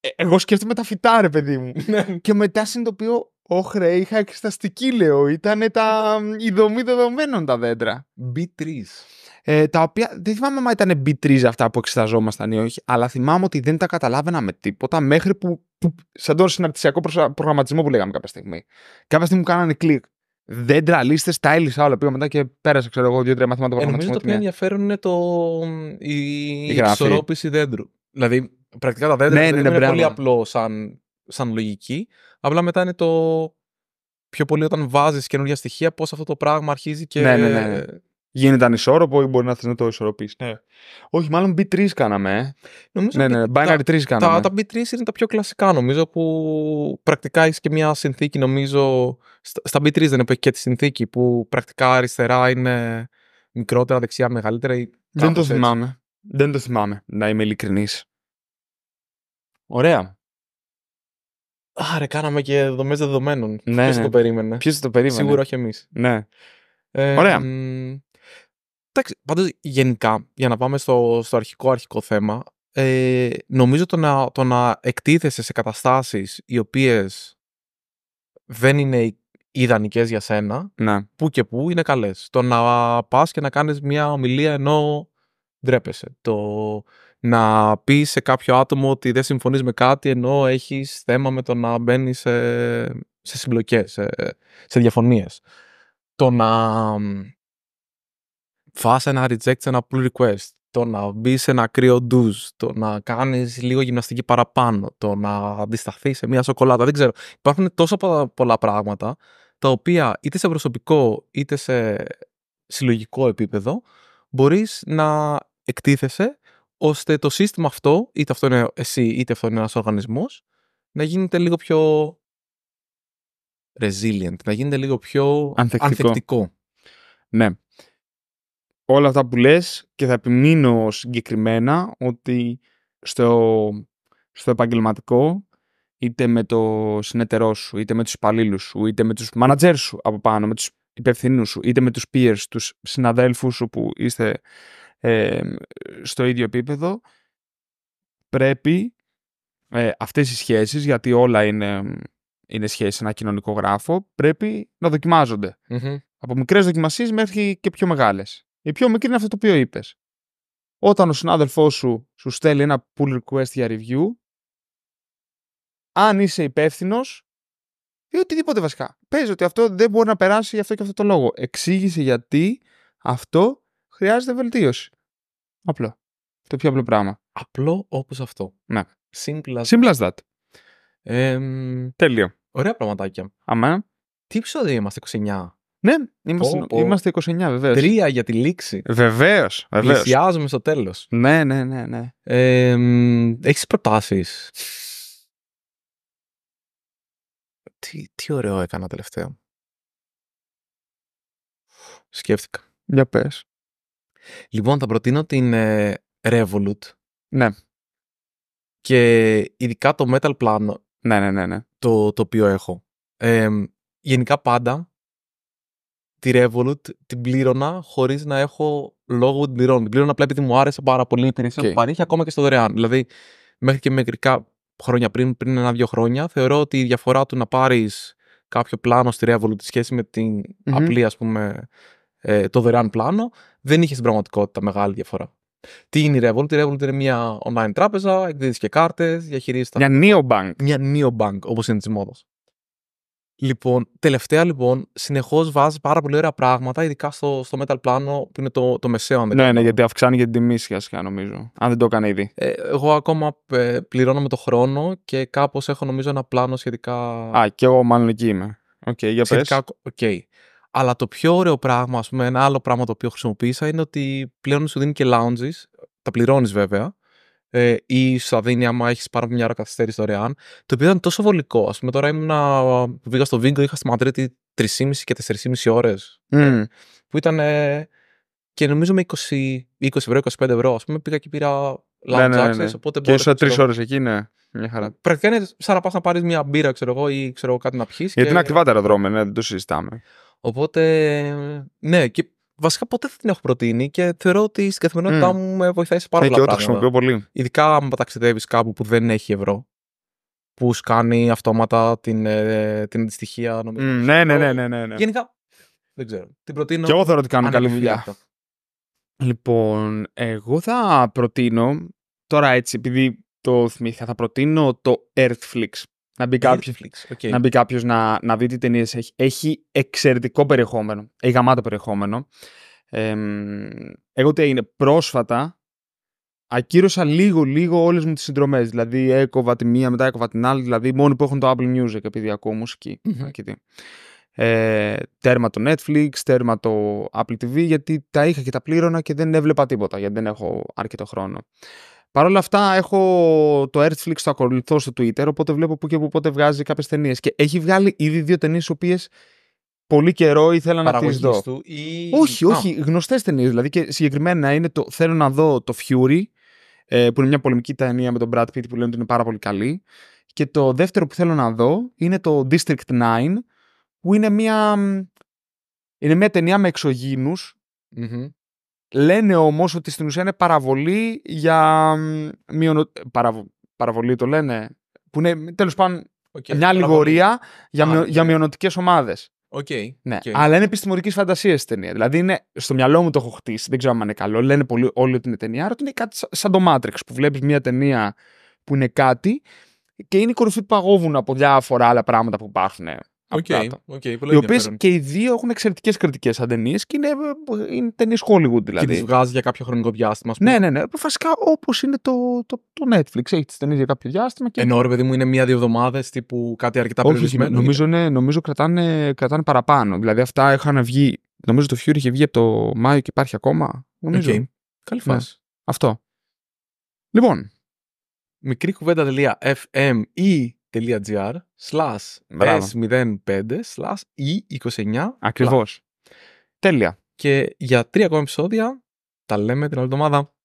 ε, εγώ σκέφτομαι τα φυτά ρε παιδί μου. Ναι. και μετά συνειδητοποιώ, όχρε, είχα εξεταστική λέω, ήταν τα, η δομή δεδομένων τα δέντρα. B3 ε, τα οποία δεν θυμάμαι αν ήταν B3 αυτά που εξεταζόμασταν ή όχι, αλλά θυμάμαι ότι δεν τα καταλάβαινα με τίποτα μέχρι που, που σαν τον συναρτησιακό προγραμματισμό που λέγαμε κάποια στιγμή. Κάποια στιγμή μου κάνανε κλικ. Δέντρα, λίστε, στάιλισα όλα. Πήγα μετά και περασε ξερω ξέρω εγώ, δύο-τρία μαθήματα ε, Νομίζω το πιο ενδιαφέρον είναι το... η, η ισορρόπηση δέντρου. Δηλαδή, πρακτικά τα δέντρα ναι, ναι, ναι, είναι πολύ απλό σαν, σαν λογική. Απλά μετά είναι το πιο πολύ όταν βάζεις καινούργια στοιχεία, πώς αυτό το πράγμα αρχίζει και. Ναι, ναι, ναι. ναι γίνεται ανισόρροπο ή μπορεί να θες να το ισορροπήσεις. Ναι. Όχι, μάλλον B3 κάναμε. Ε. Νομίζω ναι, ναι, binary 3 κάναμε. Τα, τα B3 είναι τα πιο κλασικά νομίζω που πρακτικά έχεις και μια συνθήκη νομίζω. Στα B3 δεν έχει και τη συνθήκη που πρακτικά αριστερά είναι μικρότερα, δεξιά μεγαλύτερα. δεν το έτσι. θυμάμαι. Δεν το θυμάμαι, να είμαι ειλικρινής. Ωραία. Άρα, κάναμε και δομές δεδομένων. Ναι, Ποιος ναι. το περίμενε. Ποιος το περίμενε. Σίγουρα όχι εμείς. Ναι. Ε, Ωραία. Εντάξει, γενικά, για να πάμε στο, αρχικό αρχικό θέμα, ε, νομίζω το να, το να εκτίθεσαι σε καταστάσεις οι οποίες δεν είναι ιδανικές για σένα, ναι. που και που είναι καλές. Το να πας και να κάνεις μια ομιλία ενώ ντρέπεσαι. Το να πεις σε κάποιο άτομο ότι δεν συμφωνείς με κάτι ενώ έχεις θέμα με το να μπαίνει σε, σε σε, σε διαφωνίες. Το να φάσε ένα reject σε ένα pull request, το να μπει σε ένα κρύο ντουζ, το να κάνεις λίγο γυμναστική παραπάνω, το να αντισταθεί σε μια σοκολάτα. Δεν ξέρω. Υπάρχουν τόσα πολλά πράγματα τα οποία είτε σε προσωπικό είτε σε συλλογικό επίπεδο μπορείς να εκτίθεσαι ώστε το σύστημα αυτό, είτε αυτό είναι εσύ είτε αυτό είναι ένας οργανισμός, να γίνεται λίγο πιο resilient, να γίνεται λίγο πιο ανθεκτικό. ανθεκτικό. Ναι όλα αυτά που λες και θα επιμείνω συγκεκριμένα ότι στο, στο επαγγελματικό είτε με το συνεταιρό σου, είτε με τους υπαλλήλους σου, είτε με τους μάνατζέρ σου από πάνω, με τους υπευθυνού σου, είτε με τους peers, τους συναδέλφους σου που είστε ε, στο ίδιο επίπεδο, πρέπει ε, αυτές οι σχέσεις, γιατί όλα είναι, είναι σχέσεις, ένα κοινωνικό γράφο, πρέπει να δοκιμάζονται. Mm-hmm. Από μικρές δοκιμασίες μέχρι και πιο μεγάλες. Η πιο μικρή είναι αυτό το οποίο είπες. Όταν ο συνάδελφός σου σου στέλνει ένα pull request για review, αν είσαι υπεύθυνος, ή οτιδήποτε βασικά. Παίζει ότι αυτό δεν μπορεί να περάσει γι' αυτό και αυτό το λόγο. Εξήγησε γιατί αυτό χρειάζεται βελτίωση. Απλό. Το πιο απλό πράγμα. Απλό όπως αυτό. Ναι. Simple that. Τέλειο. Ωραία πραγματάκια. Αμέ. Τι επεισόδιο είμαστε, 29. Ναι, είμαστε, είμαστε 29, βεβαίως. Τρία για τη λήξη. Βεβαίως. Πλησιάζουμε στο τέλος. Ναι, ναι, ναι. ναι. Ε, Έχεις προτάσεις. Τι, ωραίο έκανα τελευταίο Σκέφτηκα. Για πες. Λοιπόν, θα προτείνω την ε, Revolut. Ναι. Και ειδικά το Metal Plano Ναι, ναι, ναι. ναι. Το, το οποίο έχω. Ε, γενικά πάντα τη Revolut την πλήρωνα χωρίς να έχω λόγο την πληρώνω. Την πλήρωνα απλά επειδή μου άρεσε πάρα πολύ η υπηρεσία που παρήχε, ακόμα και στο δωρεάν. Δηλαδή, μέχρι και μερικά χρόνια πριν, πριν ένα-δύο χρόνια, θεωρώ ότι η διαφορά του να πάρεις κάποιο πλάνο στη Revolut σε σχέση με την mm απλή, ας πούμε, ε, το δωρεάν πλάνο, δεν είχε στην πραγματικότητα μεγάλη διαφορά. Τι είναι η Revolut, η Revolut είναι μια online τράπεζα, εκδίδεις και κάρτες, διαχειρίζεις τα. Μια neobank. Μια neobank, όπως είναι της μόδας. Λοιπόν, τελευταία λοιπόν, συνεχώς βάζεις πάρα πολύ ωραία πράγματα, ειδικά στο, στο metal πλάνο που είναι το, το μεσαίο. ναι, ναι, γιατί αυξάνει και την τιμή σχεδόν νομίζω. Αν δεν το έκανε ήδη. Ε, εγώ ακόμα ε, πληρώνω με το χρόνο και κάπως έχω νομίζω ένα πλάνο σχετικά. Α, και εγώ μάλλον εκεί είμαι. Οκ, okay, για σχετικά... Okay. Αλλά το πιο ωραίο πράγμα, ας πούμε, ένα άλλο πράγμα το οποίο χρησιμοποίησα είναι ότι πλέον σου δίνει και lounges. Τα πληρώνεις βέβαια ε, ή δίνει άμα έχεις πάρα μια ώρα καθυστέρηση δωρεάν. Το οποίο ήταν τόσο βολικό. Ας πούμε, τώρα ήμουν Πήγα στο Βίγκο, είχα στη Μαδρίτη 3,5 και 4,5 ώρε. Mm. Που ήταν. Ε, και νομίζω με 20, 20 ευρώ, 25 ευρώ, ας πούμε, πήγα και πήρα ναι, ναι, ναι, ναι. Οπότε και ήσουν τρεις ώρες εκεί, ναι. Μια χαρά. Πρακτικά είναι σαν να πας να πάρεις μια μπύρα, ξέρω εγώ, ή ξέρω κάτι να πιεις. Γιατί και... είναι ακριβά τα αεροδρόμια, ναι, δεν το συζητάμε. Οπότε, ναι, και βασικά ποτέ δεν την έχω προτείνει και θεωρώ ότι στην καθημερινότητά μου με βοηθάει σε πάρα πολλά πράγματα. χρησιμοποιώ πολύ. Ειδικά αν ταξιδεύεις κάπου που δεν έχει ευρώ. Που σκάνει αυτόματα την, ε, την αντιστοιχεία νομίζω. ναι, ναι, ναι, ναι, ναι, ναι, Γενικά. Δεν ξέρω. Την προτείνω. Και εγώ θεωρώ ότι κάνω καλή δουλειά. Λοιπόν, εγώ θα προτείνω τώρα έτσι, επειδή το θυμήθηκα, θα προτείνω το Earthflix να μπει ε, κάποιος να, κάποιος να, να δει τι ταινίες έχει. Έχει εξαιρετικό περιεχόμενο. Έχει γαμάτο περιεχόμενο. Ε, εγώ τι έγινε. Πρόσφατα ακύρωσα λίγο λίγο όλες μου τις συνδρομές. Δηλαδή έκοβα τη μία, μετά έκοβα την άλλη. Δηλαδή μόνο που έχουν το Apple Music επειδή ακούω ε, τέρμα το Netflix, τέρμα το Apple TV γιατί τα είχα και τα πλήρωνα και δεν έβλεπα τίποτα γιατί δεν έχω αρκετό χρόνο. Παρ' όλα αυτά, έχω το Earthflix, το ακολουθώ στο Twitter, οπότε βλέπω που και που πότε βγάζει κάποιες ταινίες. Και έχει βγάλει ήδη δύο ταινίες, οι οποίες πολύ καιρό ήθελα να τις δω. Του ή... Όχι, όχι, γνωστές ταινίες. Δηλαδή και συγκεκριμένα είναι το Θέλω να δω το Fury, ε, που είναι μια πολεμική ταινία με τον Brad Pitt που λένε ότι είναι πάρα πολύ καλή. Και το δεύτερο που θέλω να δω είναι το District 9, που είναι μια, είναι μια ταινία με εξωγηνου mm Λένε όμως ότι στην ουσία είναι παραβολή για. Μειονο... Παραβολή το λένε. Που είναι τέλος πάντων okay, μια αλληγορία για, μειο... Ναι. για μειονοτικές ομάδες. Okay, ναι. Αλλά είναι επιστημονικής φαντασίας η ταινία. Δηλαδή είναι, στο μυαλό μου το έχω χτίσει, δεν ξέρω αν είναι καλό. Λένε πολύ, όλοι ότι είναι ταινία, αλλά είναι κάτι σαν το Matrix που βλέπεις μια ταινία που είναι κάτι και είναι η κορυφή του παγόβουνα από διάφορα άλλα πράγματα που υπάρχουν Okay, okay, οι οποίε και οι δύο έχουν εξαιρετικές κριτικές σαν ταινίες και είναι, ε, είναι ταινίες Hollywood δηλαδή. Και τις βγάζει για κάποιο χρονικό διάστημα, ας πούμε. Ναι, ναι, ναι. Φασικά όπως είναι το, το, το Netflix. Έχει τις ταινίες για κάποιο διάστημα. Και... Ενώ ρε παιδί μου είναι μία-δύο εβδομάδες τύπου κάτι αρκετά πολύ περιορισμένο. Νομίζω, ναι, νομίζω κρατάνε, κρατάνε παραπάνω. Δηλαδή αυτά είχαν βγει. Νομίζω το Fury είχε βγει από το Μάιο και υπάρχει ακόμα. Νομίζω. Okay. Καλή ναι. φάση. Αυτό. Λοιπόν. Μικρή κουβέντα.fm ή e gr slash s05 slash e29. Ακριβώς. Τέλεια. Και για τρία ακόμα επεισόδια τα λέμε την άλλη εβδομάδα.